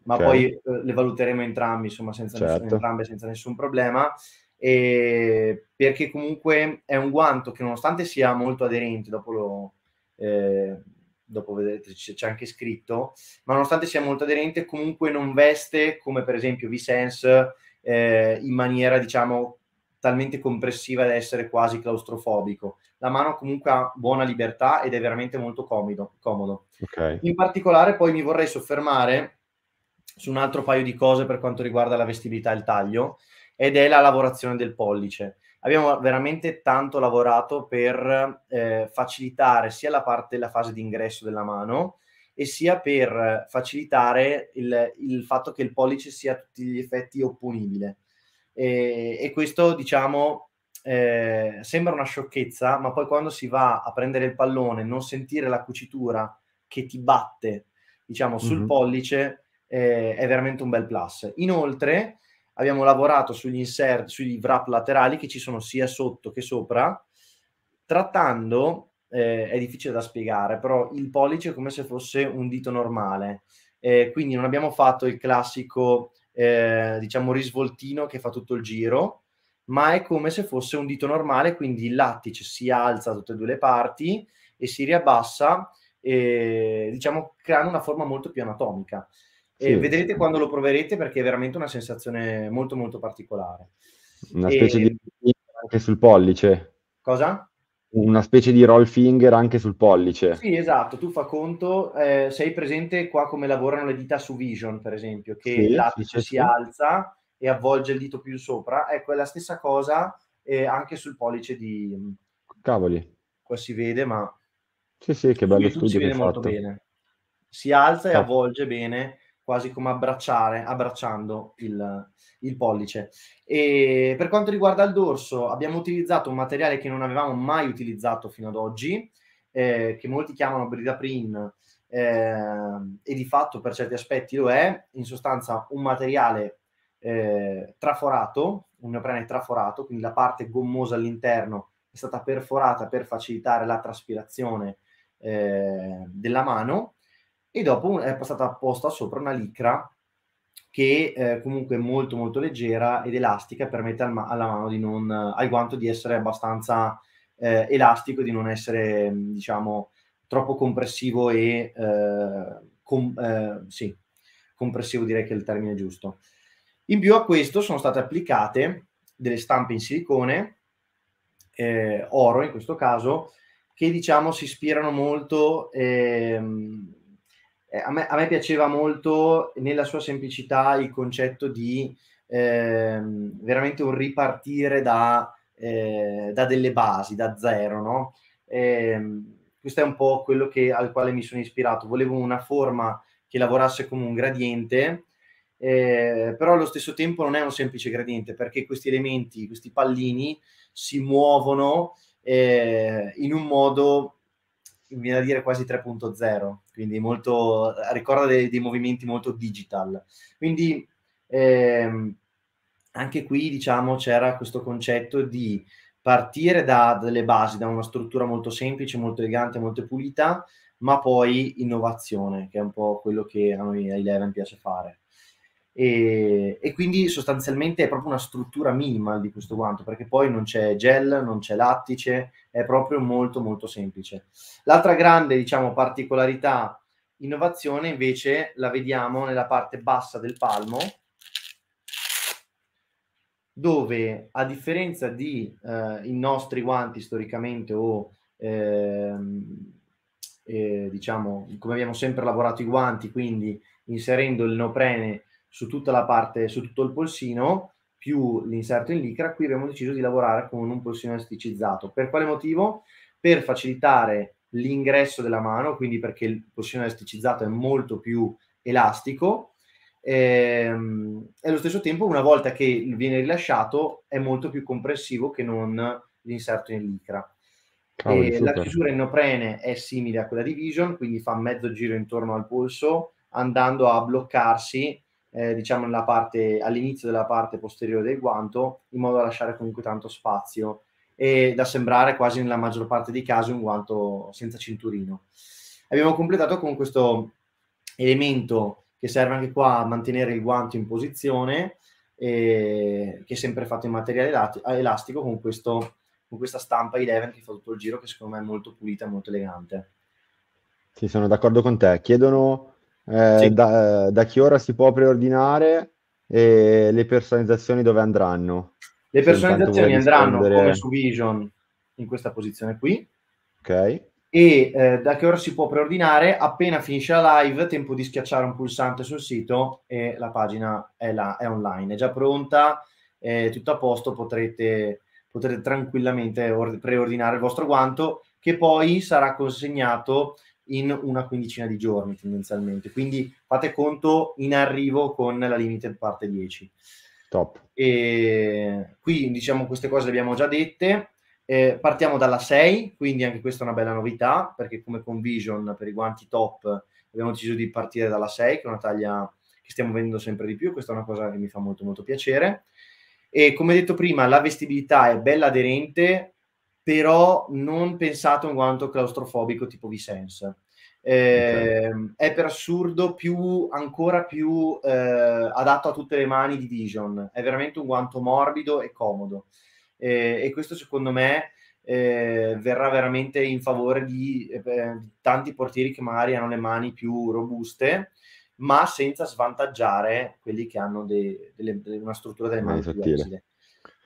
ma okay. poi eh, le valuteremo entrambi, insomma, senza certo. nessun, entrambe senza nessun problema. E perché comunque è un guanto che nonostante sia molto aderente, dopo lo, eh, dopo vedete c'è anche scritto, ma nonostante sia molto aderente comunque non veste come per esempio V-Sense eh, in maniera diciamo talmente compressiva da essere quasi claustrofobico. La mano comunque ha buona libertà ed è veramente molto comido, comodo. Okay. In particolare poi mi vorrei soffermare su un altro paio di cose per quanto riguarda la vestibilità e il taglio, ed è la lavorazione del pollice. Abbiamo veramente tanto lavorato per eh, facilitare sia la parte, la fase di ingresso della mano, e sia per facilitare il, il, fatto che il pollice sia a tutti gli effetti opponibile. E, e questo, diciamo, eh, sembra una sciocchezza, ma poi quando si va a prendere il pallone, non sentire la cucitura che ti batte, diciamo, sul mm-hmm. pollice, eh, è veramente un bel plus. Inoltre abbiamo lavorato sugli insert, sui wrap laterali che ci sono sia sotto che sopra, trattando, eh, è difficile da spiegare, però il pollice è come se fosse un dito normale. Eh, quindi non abbiamo fatto il classico, eh, diciamo, risvoltino che fa tutto il giro, ma è come se fosse un dito normale, quindi il lattice si alza da tutte e due le parti e si riabbassa, eh, diciamo creando una forma molto più anatomica. Sì. vedrete quando lo proverete perché è veramente una sensazione molto molto particolare. Una e... specie di anche sul pollice. Cosa? Una specie di roll finger anche sul pollice. Sì, esatto, tu fa conto, eh, sei presente qua come lavorano le dita su Vision, per esempio, che sì, l'apice sì, si alza e avvolge il dito più sopra. Ecco, è la stessa cosa eh, anche sul pollice di... Cavoli. Qua si vede, ma... Sì, sì, che bello studio. Si vede molto bene. Si alza e avvolge bene quasi come abbracciare, abbracciando il, il, pollice. E per quanto riguarda il dorso, abbiamo utilizzato un materiale che non avevamo mai utilizzato fino ad oggi, eh, che molti chiamano Bridaprin, eh, e di fatto per certi aspetti lo è, in sostanza un materiale eh, traforato, un neoprene traforato, quindi la parte gommosa all'interno è stata perforata per facilitare la traspirazione eh, della mano e dopo è passata apposta sopra una licra che eh, comunque è molto molto leggera ed elastica permette al, ma- alla mano di non, eh, al guanto di essere abbastanza eh, elastico, di non essere mm, diciamo troppo compressivo e eh, com- eh, sì, compressivo direi che è il termine giusto. In più a questo sono state applicate delle stampe in silicone, eh, oro in questo caso, che diciamo si ispirano molto ehm, eh, a, me, a, me, piaceva molto nella sua semplicità il concetto di eh, veramente un ripartire da, eh, da, delle basi, da zero, no? Ehm, questo è un po' quello che, al quale mi sono ispirato. Volevo una forma che lavorasse come un gradiente, eh, però allo stesso tempo non è un semplice gradiente perché questi elementi, questi pallini si muovono eh, in un modo mi viene da dire quasi 3.0, quindi molto, ricorda dei, dei, movimenti molto digital. Quindi ehm, anche qui diciamo c'era questo concetto di partire da delle basi, da una struttura molto semplice, molto elegante, molto pulita, ma poi innovazione, che è un po' quello che a noi a Eleven piace fare. E, e, quindi sostanzialmente è proprio una struttura minimal di questo guanto perché poi non c'è gel, non c'è lattice, è proprio molto molto semplice. L'altra grande diciamo particolarità, innovazione invece la vediamo nella parte bassa del palmo dove a differenza di eh, i nostri guanti storicamente o eh, eh, diciamo come abbiamo sempre lavorato i guanti quindi inserendo il neoprene su tutta la parte, su tutto il polsino, più l'inserto in licra, qui abbiamo deciso di lavorare con un polsino elasticizzato. Per quale motivo? Per facilitare l'ingresso della mano, quindi perché il polsino elasticizzato è molto più elastico, ehm, e allo stesso tempo una volta che viene rilasciato è molto più compressivo che non l'inserto in licra. Oh, la chiusura in neoprene è simile a quella di Vision, quindi fa mezzo giro intorno al polso, andando a bloccarsi eh, diciamo parte, all'inizio della parte posteriore del guanto, in modo da lasciare comunque tanto spazio e da sembrare quasi nella maggior parte dei casi un guanto senza cinturino. Abbiamo completato con questo elemento che serve anche qua a mantenere il guanto in posizione, eh, che è sempre fatto in materiale ah, elastico con, questo, con questa stampa 11 che fa tutto il giro, che secondo me è molto pulita, e molto elegante. Sì, sono d'accordo con te. Chiedono eh, da, da, che ora si può preordinare e le personalizzazioni dove andranno? Le personalizzazioni andranno come su Vision in questa posizione qui. Ok. E eh, da che ora si può preordinare? Appena finisce la live, tempo di schiacciare un pulsante sul sito e la pagina è, là, è online, è già pronta, è tutto a posto, potrete, potrete tranquillamente or- preordinare il vostro guanto che poi sarà consegnato in una quindicina di giorni tendenzialmente. Quindi fate conto in arrivo con la limited parte 10. Top. E qui diciamo queste cose le abbiamo già dette. Eh, partiamo dalla 6, quindi anche questa è una bella novità perché come convision per i guanti top abbiamo deciso di partire dalla 6 che è una taglia che stiamo vendendo sempre di più, questa è una cosa che mi fa molto molto piacere. E come detto prima, la vestibilità è bella aderente, però non pensato in quanto claustrofobico tipo Vicenza. Eh, okay. Ehm, è per assurdo più, ancora più eh, adatto a tutte le mani di Vision, è veramente un guanto morbido e comodo eh, e questo secondo me eh, verrà veramente in favore di, eh, di tanti portieri che magari hanno le mani più robuste ma senza svantaggiare quelli che hanno de, de, de, una struttura delle ah, mani più agile.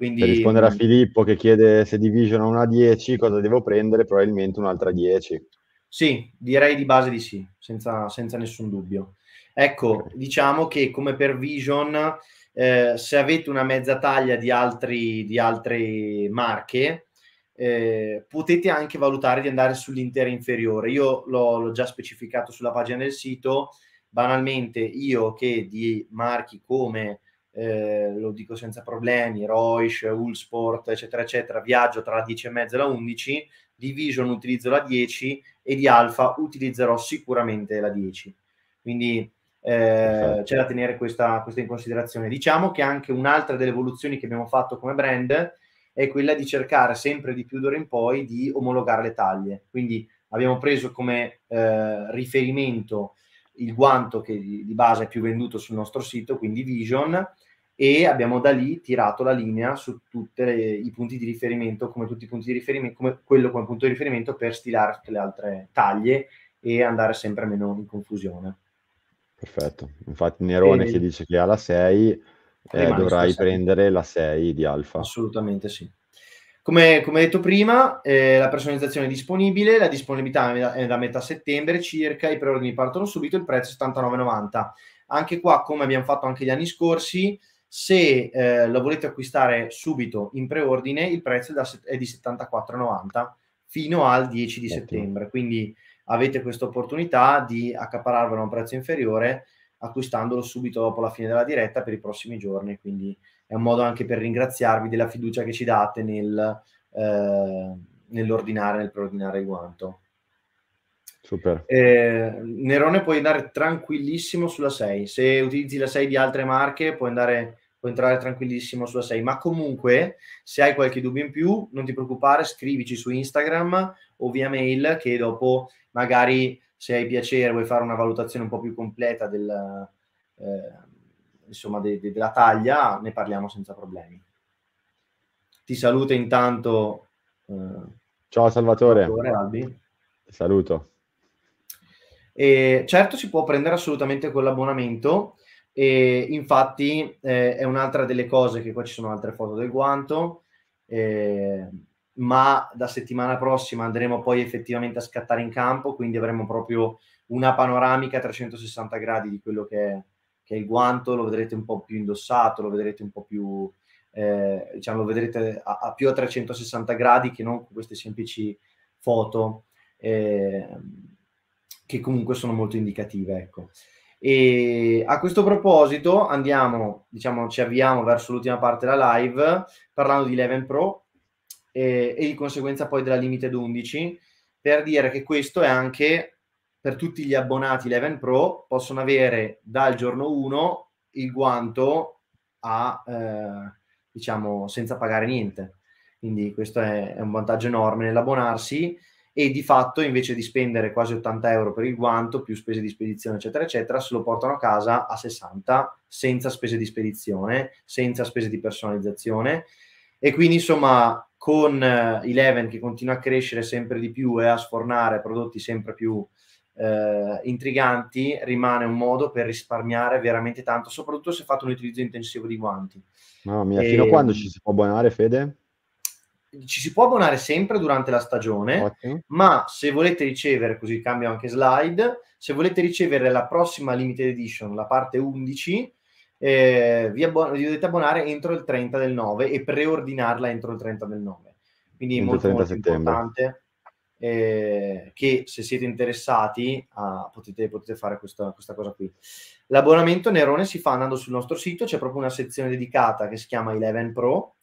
Quindi, per rispondere a mm. Filippo che chiede se Division ha una 10, cosa devo prendere? Probabilmente un'altra 10. Sì, direi di base di sì, senza, senza nessun dubbio. Ecco, diciamo che come per Vision, eh, se avete una mezza taglia di, altri, di altre marche, eh, potete anche valutare di andare sull'intera inferiore. Io l'ho, l'ho già specificato sulla pagina del sito, banalmente io che di marchi come eh, lo dico senza problemi, Roish, Ulsport, eccetera, eccetera, viaggio tra la 10 e mezza e la 11, di Vision utilizzo la 10 e di Alfa utilizzerò sicuramente la 10. Quindi eh, c'è da tenere questa, questa, in considerazione. Diciamo che anche un'altra delle evoluzioni che abbiamo fatto come brand è quella di cercare sempre di più d'ora in poi di omologare le taglie. Quindi abbiamo preso come eh, riferimento il guanto che di, base è più venduto sul nostro sito, quindi Vision, e abbiamo da lì tirato la linea su tutti i punti di riferimento, come tutti i punti di riferimento, come quello come punto di riferimento per stilare tutte le altre taglie e andare sempre meno in confusione. Perfetto, infatti Nerone e, che dice che ha la 6 eh, dovrai prendere la 6 di Alfa. Assolutamente sì. Come, come detto prima, eh, la personalizzazione è disponibile, la disponibilità è da metà settembre circa, i preordini partono subito, il prezzo è 79,90. Anche qua, come abbiamo fatto anche gli anni scorsi, se eh, lo volete acquistare subito in preordine, il prezzo è, da, è di 74,90 fino al 10 di settembre. Quindi avete questa opportunità di accapararvelo a un prezzo inferiore acquistandolo subito dopo la fine della diretta per i prossimi giorni. Quindi è un modo anche per ringraziarvi della fiducia che ci date nel, eh, nell'ordinare, nel preordinare il guanto. Super. Eh, Nerone puoi andare tranquillissimo sulla 6. Se utilizzi la 6 di altre marche puoi, andare, puoi entrare tranquillissimo sulla 6. Ma comunque, se hai qualche dubbio in più, non ti preoccupare, scrivici su Instagram o via mail che dopo magari se hai piacere vuoi fare una valutazione un po' più completa del, eh, insomma, de, de, della taglia, ne parliamo senza problemi. Ti saluto intanto. Eh, Ciao Salvatore. Salvatore Saluto. E certo si può prendere assolutamente quell'abbonamento. e infatti eh, è un'altra delle cose che qua ci sono altre foto del guanto eh, ma da settimana prossima andremo poi effettivamente a scattare in campo quindi avremo proprio una panoramica a 360 gradi di quello che è che il guanto lo vedrete un po' più indossato, lo vedrete un po' più, eh, diciamo, lo vedrete a, a, più a 360 gradi che non con queste semplici foto eh, che comunque sono molto indicative, ecco. E a questo proposito andiamo, diciamo, ci avviamo verso l'ultima parte della live parlando di 11 Pro eh, e di conseguenza poi della Limited 11 per dire che questo è anche per tutti gli abbonati Leven Pro possono avere dal giorno 1 il guanto a, eh, diciamo, senza pagare niente. Quindi questo è, è un vantaggio enorme nell'abbonarsi e di fatto invece di spendere quasi 80 euro per il guanto, più spese di spedizione, eccetera, eccetera, se lo portano a casa a 60 senza spese di spedizione, senza spese di personalizzazione. E quindi insomma con Eleven eh, che continua a crescere sempre di più e a sfornare prodotti sempre più eh, intriganti rimane un modo per risparmiare veramente tanto, soprattutto se fate un utilizzo intensivo di guanti. Mamma mia, e... fino a ehm, quando ci si può abbonare, Fede? Ci si può abbonare sempre durante la stagione, okay. ma se volete ricevere, così cambio anche slide, se volete ricevere la prossima limited edition, la parte 11, eh, vi, abbon- vi dovete abbonare entro il 30 del 9 e preordinarla entro il 30 del 9. Quindi è molto, molto importante eh, che se siete interessati a, ah, potete, potete, fare questa, questa, cosa qui. L'abbonamento Nerone si fa andando sul nostro sito, c'è proprio una sezione dedicata che si chiama Eleven Pro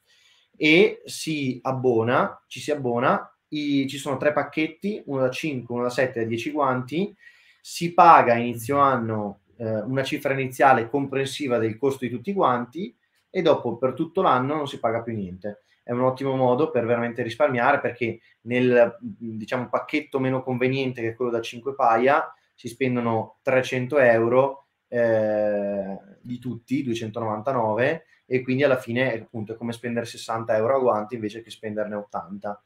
e si abbona, ci si abbona, i, ci sono tre pacchetti, uno da 5, uno da 7 e 10 guanti, si paga a inizio anno eh, una cifra iniziale comprensiva del costo di tutti i guanti e dopo per tutto l'anno non si paga più niente è un ottimo modo per veramente risparmiare perché nel diciamo, pacchetto meno conveniente che è quello da 5 paia si spendono 300 euro eh, di tutti, 299 e quindi alla fine appunto, è come spendere 60 euro a guanti invece che spenderne 80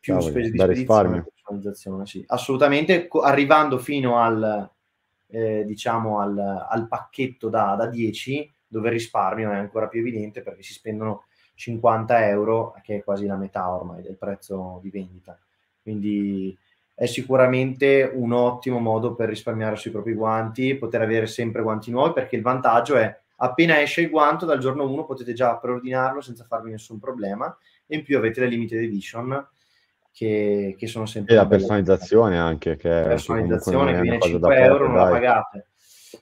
più Cavoli, spese di spedizione personalizzazione sì. assolutamente co- arrivando fino al eh, diciamo al, al, pacchetto da, da 10 dove il risparmio è ancora più evidente perché si spendono 50 euro, che è quasi la metà ormai del prezzo di vendita. Quindi è sicuramente un ottimo modo per risparmiare sui propri guanti, poter avere sempre guanti nuovi, perché il vantaggio è appena esce il guanto, dal giorno 1 potete già preordinarlo senza farvi nessun problema, e in più avete le limited edition che, che sono sempre... E la personalizzazione belle. anche, che... La personalizzazione che viene 5 euro, non la pagate.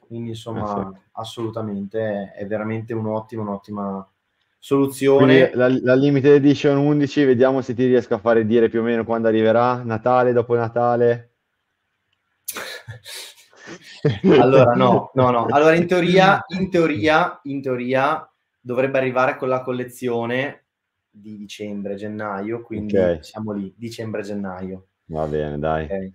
Quindi insomma, eh sì. assolutamente, è veramente un'ottima un'ottima soluzione. La, la, limited edition 11, vediamo se ti riesco a fare dire più o meno quando arriverà, Natale, dopo Natale. (laughs) allora no, no, no. Allora in teoria, in teoria, in teoria dovrebbe arrivare con la collezione di dicembre, gennaio, quindi okay. siamo lì, dicembre, gennaio. Va bene, dai. Okay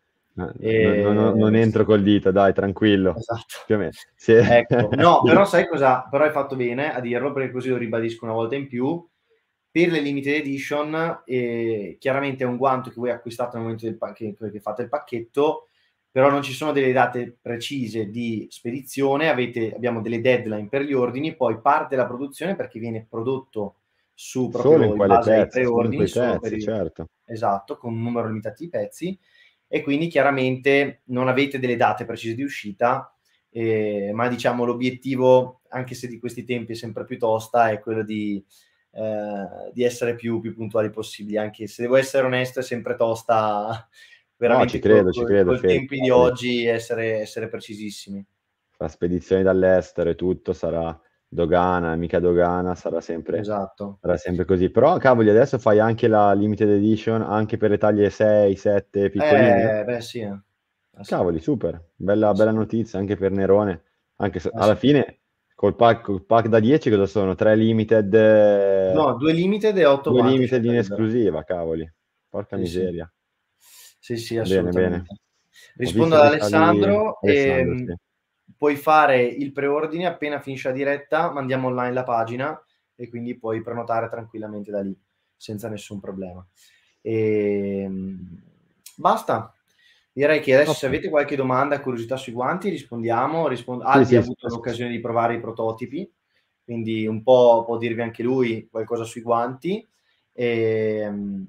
e... Eh, no, no, non entro col dito, dai, tranquillo. Esatto. Sì. Ecco. (laughs) No, però sai cosa? Però hai fatto bene a dirlo perché così lo ribadisco una volta in più. Per le limited edition, eh, chiaramente è un guanto che voi acquistate nel momento pa- che, che fate il pacchetto, però non ci sono delle date precise di spedizione, avete, abbiamo delle deadline per gli ordini, poi parte la produzione perché viene prodotto su proprio in, in base pezzi, ai preordini, pezzi, solo per il... certo. esatto, con un numero limitato di pezzi e quindi chiaramente non avete delle date precise di uscita, eh, ma diciamo l'obiettivo, anche se di questi tempi è sempre più tosta, è quello di, eh, di essere più, più, puntuali possibili, anche se devo essere onesto è sempre tosta, veramente no, ci credo, col, ci credo, con i tempi di oggi essere, essere precisissimi. La spedizione dall'estero e tutto sarà Dogana, mica Dogana, sarà sempre, esatto. sarà sempre così. Però, cavoli, adesso fai anche la limited edition anche per le taglie 6, 7, eh, piccoline. Eh, beh, sì. Cavoli, super. Bella, sì. bella, notizia anche per Nerone. Anche se, ah, alla fine, col pack, col pack, da 10, cosa sono? 3 limited? Eh, no, 2 limited e 8 Due limited in esclusiva, cavoli. Porca sì, miseria. Sì, sì, assolutamente. Bene, bene. Rispondo ad Alessandro. E... Alessandro puoi fare il preordine appena finisce la diretta, mandiamo online la pagina e quindi puoi prenotare tranquillamente da lì senza nessun problema. E... Ehm, basta. Direi che adesso se avete qualche domanda, curiosità sui guanti, rispondiamo. Rispond- Aldi sì, sì, ha avuto sì, l'occasione di provare i prototipi, quindi un po' può dirvi anche lui qualcosa sui guanti. E, ehm,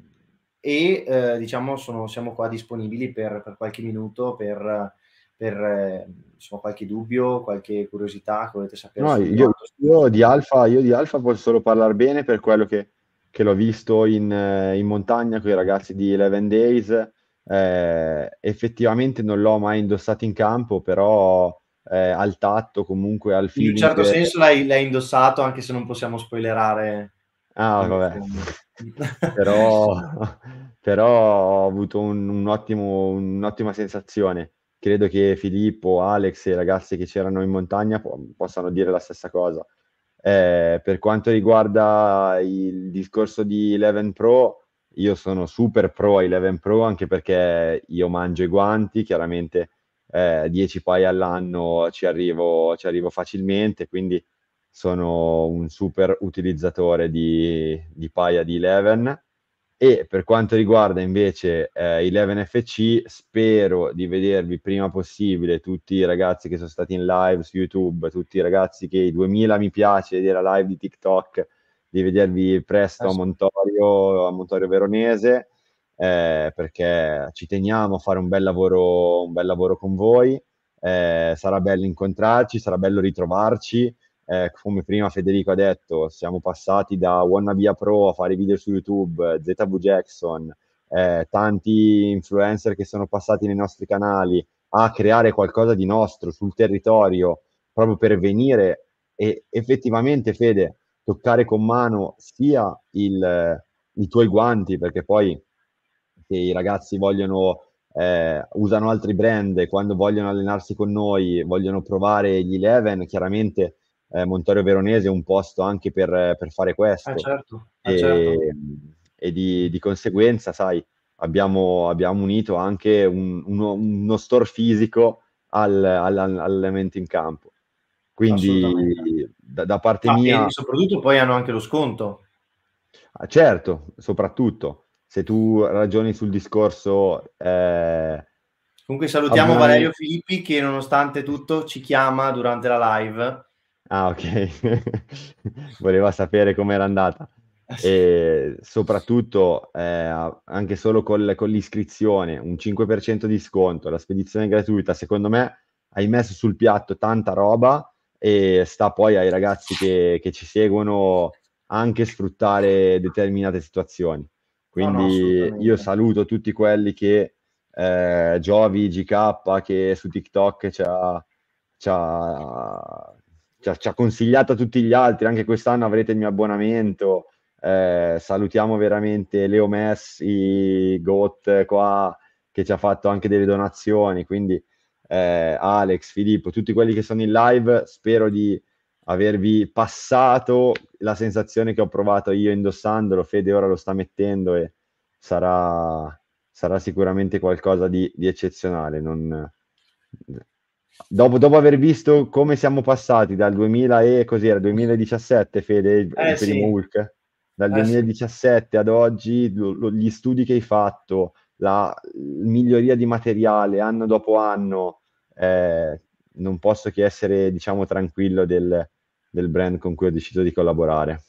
e eh, diciamo, sono, siamo qua disponibili per, per qualche minuto per per ehm, insomma, qualche dubbio, qualche curiosità che volete sapere. No, io, io, di Alfa, io di Alfa posso solo parlare bene per quello che, che l'ho visto in, eh, in montagna con i ragazzi di 11 Days. Eh, effettivamente non l'ho mai indossato in campo, però eh, al tatto, comunque al film. In un certo che... senso l'hai, l'hai, indossato, anche se non possiamo spoilerare. Ah, vabbè. (laughs) però, però ho avuto un, un ottimo, un'ottima sensazione credo che Filippo, Alex e i ragazzi che c'erano in montagna po- possano dire la stessa cosa. Eh, per quanto riguarda il discorso di Eleven Pro, io sono super pro a Eleven Pro anche perché io mangio i guanti, chiaramente eh, 10 paia all'anno ci arrivo, ci arrivo, facilmente, quindi sono un super utilizzatore di, di paia di Eleven. E per quanto riguarda invece eh, Eleven FC, spero di vedervi prima possibile tutti i ragazzi che sono stati in live su YouTube, tutti i ragazzi che i 2000 mi piace della live di TikTok, di vedervi presto a Montorio, a Montorio Veronese, eh, perché ci teniamo a fare un bel lavoro, un bel lavoro con voi. Eh, sarà bello incontrarci, sarà bello ritrovarci eh, come prima Federico ha detto, siamo passati da Wannabe Pro a fare video su YouTube, eh, ZW Jackson, eh, tanti influencer che sono passati nei nostri canali a creare qualcosa di nostro sul territorio proprio per venire e effettivamente Fede toccare con mano sia il, eh, i tuoi guanti perché poi se i ragazzi vogliono eh, usano altri brand quando vogliono allenarsi con noi vogliono provare gli Eleven chiaramente eh, Montorio Veronese un posto anche per, per fare questo. Ah, certo. Ah, e, certo. e di, di, conseguenza, sai, abbiamo, abbiamo unito anche un, uno, uno, store fisico al, al, all'allenamento in campo. Quindi da, da, parte ah, mia... E soprattutto poi hanno anche lo sconto. Ah, certo, soprattutto. Se tu ragioni sul discorso... Eh, Comunque salutiamo Valerio Filippi che nonostante tutto ci chiama durante la live Ah, ok. (laughs) Voleva sapere com'era andata. Eh, e soprattutto, eh, anche solo col, con l'iscrizione, un 5% di sconto, la spedizione gratuita, secondo me hai messo sul piatto tanta roba e sta poi ai ragazzi che, che ci seguono anche sfruttare determinate situazioni. Quindi no, no, io saluto tutti quelli che eh, Giovi, GK, che su TikTok ci ha, cioè, ci ha consigliato a tutti gli altri, anche quest'anno avrete il mio abbonamento. Eh, salutiamo veramente Leo Messi, Got qua che ci ha fatto anche delle donazioni, quindi eh, Alex, Filippo, tutti quelli che sono in live, spero di avervi passato la sensazione che ho provato io indossandolo, Fede ora lo sta mettendo e sarà, sarà sicuramente qualcosa di, di eccezionale, non, Dopo, dopo, aver visto come siamo passati dal 2000 e così era 2017 Fede il, eh, il sì. primo Hulk dal eh, 2017 sì. ad oggi lo, lo, gli studi che hai fatto la miglioria di materiale anno dopo anno eh, non posso che essere diciamo tranquillo del, del brand con cui ho deciso di collaborare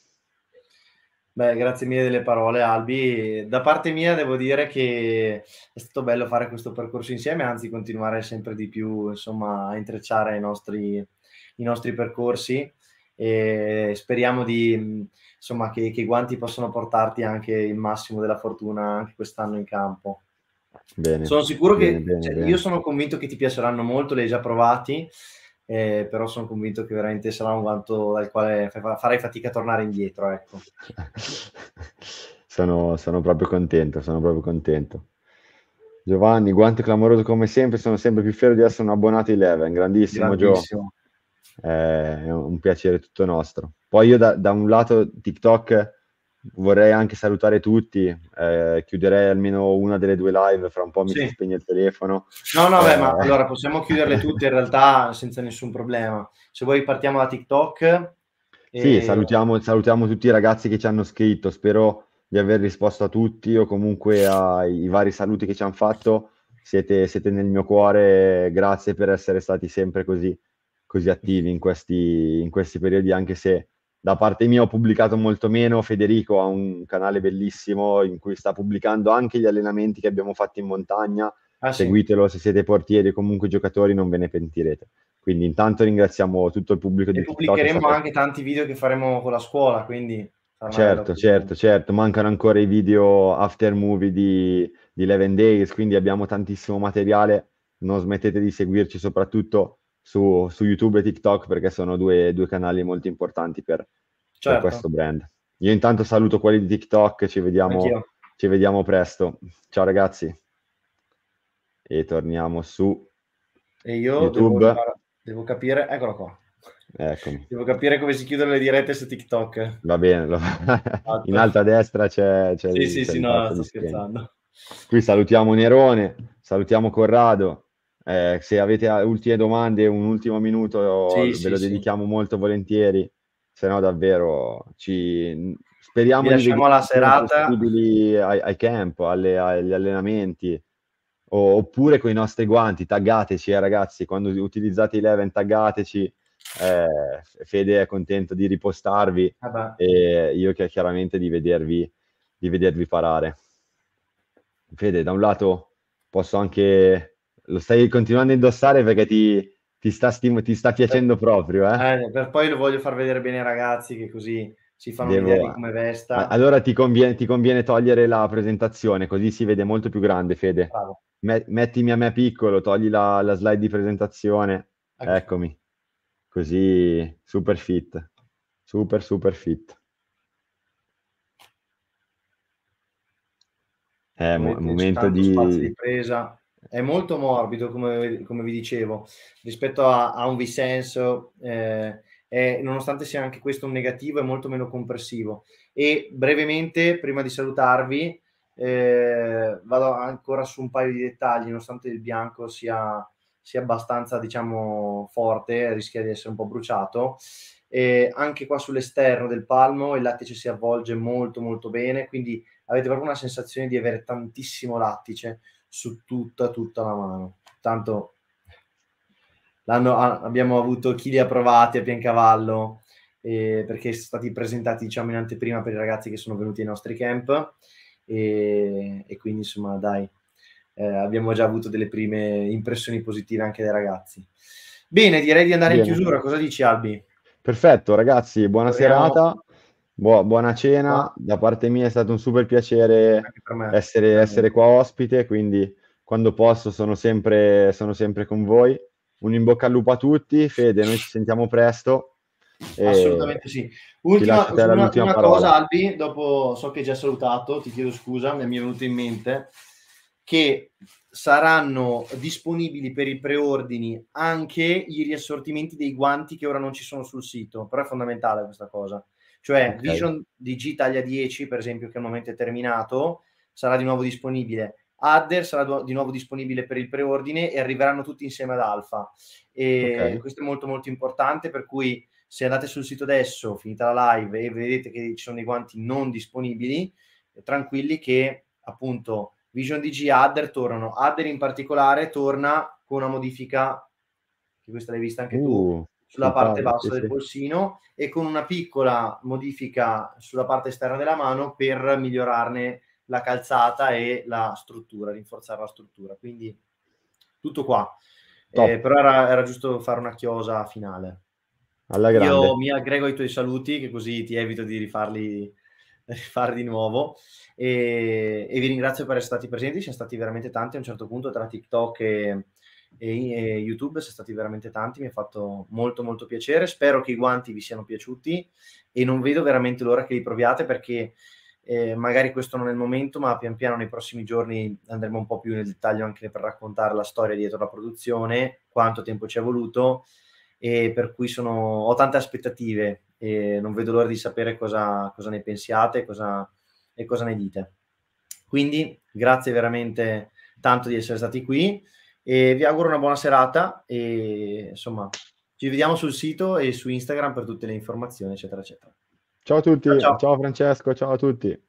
Beh, grazie mille delle parole Albi. Da parte mia devo dire che è stato bello fare questo percorso insieme, anzi continuare sempre di più insomma, a intrecciare i nostri, i nostri percorsi e speriamo di, insomma, che, che, i guanti possano portarti anche il massimo della fortuna anche quest'anno in campo. Bene, sono sicuro bene, che bene, cioè, io sono convinto che ti piaceranno molto, li hai già provati eh, però sono convinto che veramente sarà un vanto dal quale farai fatica a tornare indietro. Ecco. (laughs) sono, sono, proprio contento, sono proprio contento. Giovanni, guanto clamoroso come sempre, sono sempre più fiero di essere un abbonato Eleven, grandissimo, grandissimo. Eh, è un piacere tutto nostro. Poi io da, da un lato TikTok vorrei anche salutare tutti. Eh, chiuderei almeno una delle due live, fra un po' mi sì. spegne il telefono. No, no, eh, beh, ma allora possiamo chiuderle (laughs) tutte in realtà senza nessun problema. Se vuoi partiamo da TikTok. E... Sì, salutiamo, salutiamo tutti i ragazzi che ci hanno scritto. Spero di aver risposto a tutti o comunque ai vari saluti che ci hanno fatto. Siete, siete nel mio cuore, grazie per essere stati sempre così, così attivi in questi, in questi periodi, anche se da parte mia ho pubblicato molto meno, Federico ha un canale bellissimo in cui sta pubblicando anche gli allenamenti che abbiamo fatto in montagna, ah, seguitelo sì. se siete portieri o comunque giocatori non ve ne pentirete. Quindi intanto ringraziamo tutto il pubblico e di pubblicheremo TikTok, anche tanti video che faremo con la scuola, quindi Certo, certo, certo, mancano ancora i video after movie di, di 11 Days, quindi abbiamo tantissimo materiale, non smettete di seguirci soprattutto su, su YouTube e TikTok perché sono due, due canali molto importanti per, certo. per, questo brand. Io intanto saluto quelli di TikTok, ci vediamo, ci vediamo presto. Ciao ragazzi. E torniamo su e io YouTube. Devo, devo capire, eccolo qua. Eccomi. Devo capire come si chiudono le dirette su TikTok. Va bene, lo... Esatto. in alto a destra c'è... c'è sì, il, sì, c'è sì, no, sto scherzando. Qui salutiamo Nerone, salutiamo Corrado, eh, se avete ultime domande, un ultimo minuto, sì, ve sì, lo dedichiamo molto volentieri. Se no, davvero, ci... speriamo Vi di la serata ai, ai camp, alle, agli allenamenti, o, oppure con i nostri guanti. Taggateci, eh, ragazzi, quando utilizzate i Leven, taggateci. Eh, Fede è contento di ripostarvi ah, e io che chiaramente di vedervi, di vedervi parare. Fede, da un lato posso anche lo stai continuando a indossare perché ti, ti, sta, stim- ti sta, piacendo per, proprio. Eh? Eh, per poi lo voglio far vedere bene ai ragazzi che così si fanno Devo... un'idea come vesta. Allora ti conviene, ti conviene, togliere la presentazione, così si vede molto più grande, Fede. Bravo. Mettimi a me piccolo, togli la, la slide di presentazione. Okay. Ecco. Eccomi. Così super fit. Super, super fit. Eh, mo- momento di... di presa è molto morbido, come, come vi dicevo, rispetto a, a un Vicenzo, eh, è, nonostante sia anche questo un negativo, è molto meno compressivo. E brevemente, prima di salutarvi, eh, vado ancora su un paio di dettagli, nonostante il bianco sia, sia abbastanza, diciamo, forte, rischia di essere un po' bruciato. Eh, anche qua sull'esterno del palmo il lattice si avvolge molto molto bene, quindi avete proprio una sensazione di avere tantissimo lattice su tutta, tutta la mano. Tanto ah, abbiamo avuto chi li ha provati a Piancavallo eh, perché sono stati presentati diciamo in anteprima per i ragazzi che sono venuti ai nostri camp e, e quindi insomma dai, eh, abbiamo già avuto delle prime impressioni positive anche dai ragazzi. Bene, direi di andare Bene. in chiusura. Cosa dici Albi? Perfetto, ragazzi, buona Proviamo. serata. Bu- buona cena, da parte mia è stato un super piacere essere, essere, qua ospite, quindi quando posso sono sempre, sono sempre, con voi. Un in bocca al lupo a tutti, Fede, noi ci sentiamo presto. Assolutamente sì. Ultima, una, una cosa Albi, dopo so che hai già salutato, ti chiedo scusa, mi è venuto in mente che saranno disponibili per i preordini anche i riassortimenti dei guanti che ora non ci sono sul sito, però è fondamentale questa cosa cioè okay. Vision DG 10, per esempio, che al momento è terminato, sarà di nuovo disponibile. Adder sarà di nuovo disponibile per il preordine e arriveranno tutti insieme ad Alfa. E okay. questo è molto molto importante, per cui se andate sul sito adesso, finita la live, e vedete che ci sono dei guanti non disponibili, eh, tranquilli che appunto Vision DG Adder tornano. Adder in particolare torna con una modifica, che questa l'hai vista anche uh. tu, sulla parte bassa sì, del polsino e con una piccola modifica sulla parte esterna della mano per migliorarne la calzata e la struttura, rinforzare la struttura. Quindi tutto qua. Eh, però era, era, giusto fare una chiosa finale. Alla Io mi aggrego ai tuoi saluti, che così ti evito di rifarli, (laughs) rifare di nuovo. E, e, vi ringrazio per essere stati presenti, siamo stati veramente tanti a un certo punto tra TikTok e e, e eh, YouTube, sono stati veramente tanti, mi ha fatto molto molto piacere, spero che i guanti vi siano piaciuti e non vedo veramente l'ora che li proviate perché eh, magari questo non è il momento, ma pian piano nei prossimi giorni andremo un po' più nel dettaglio anche per raccontare la storia dietro la produzione, quanto tempo ci è voluto e per cui sono, ho tante aspettative e non vedo l'ora di sapere cosa, cosa ne pensiate cosa, e cosa ne dite. Quindi grazie veramente tanto di essere stati qui. E vi auguro una buona serata e insomma ci vediamo sul sito e su Instagram per tutte le informazioni, eccetera, eccetera. Ciao a tutti, ciao, ciao. ciao Francesco, ciao a tutti.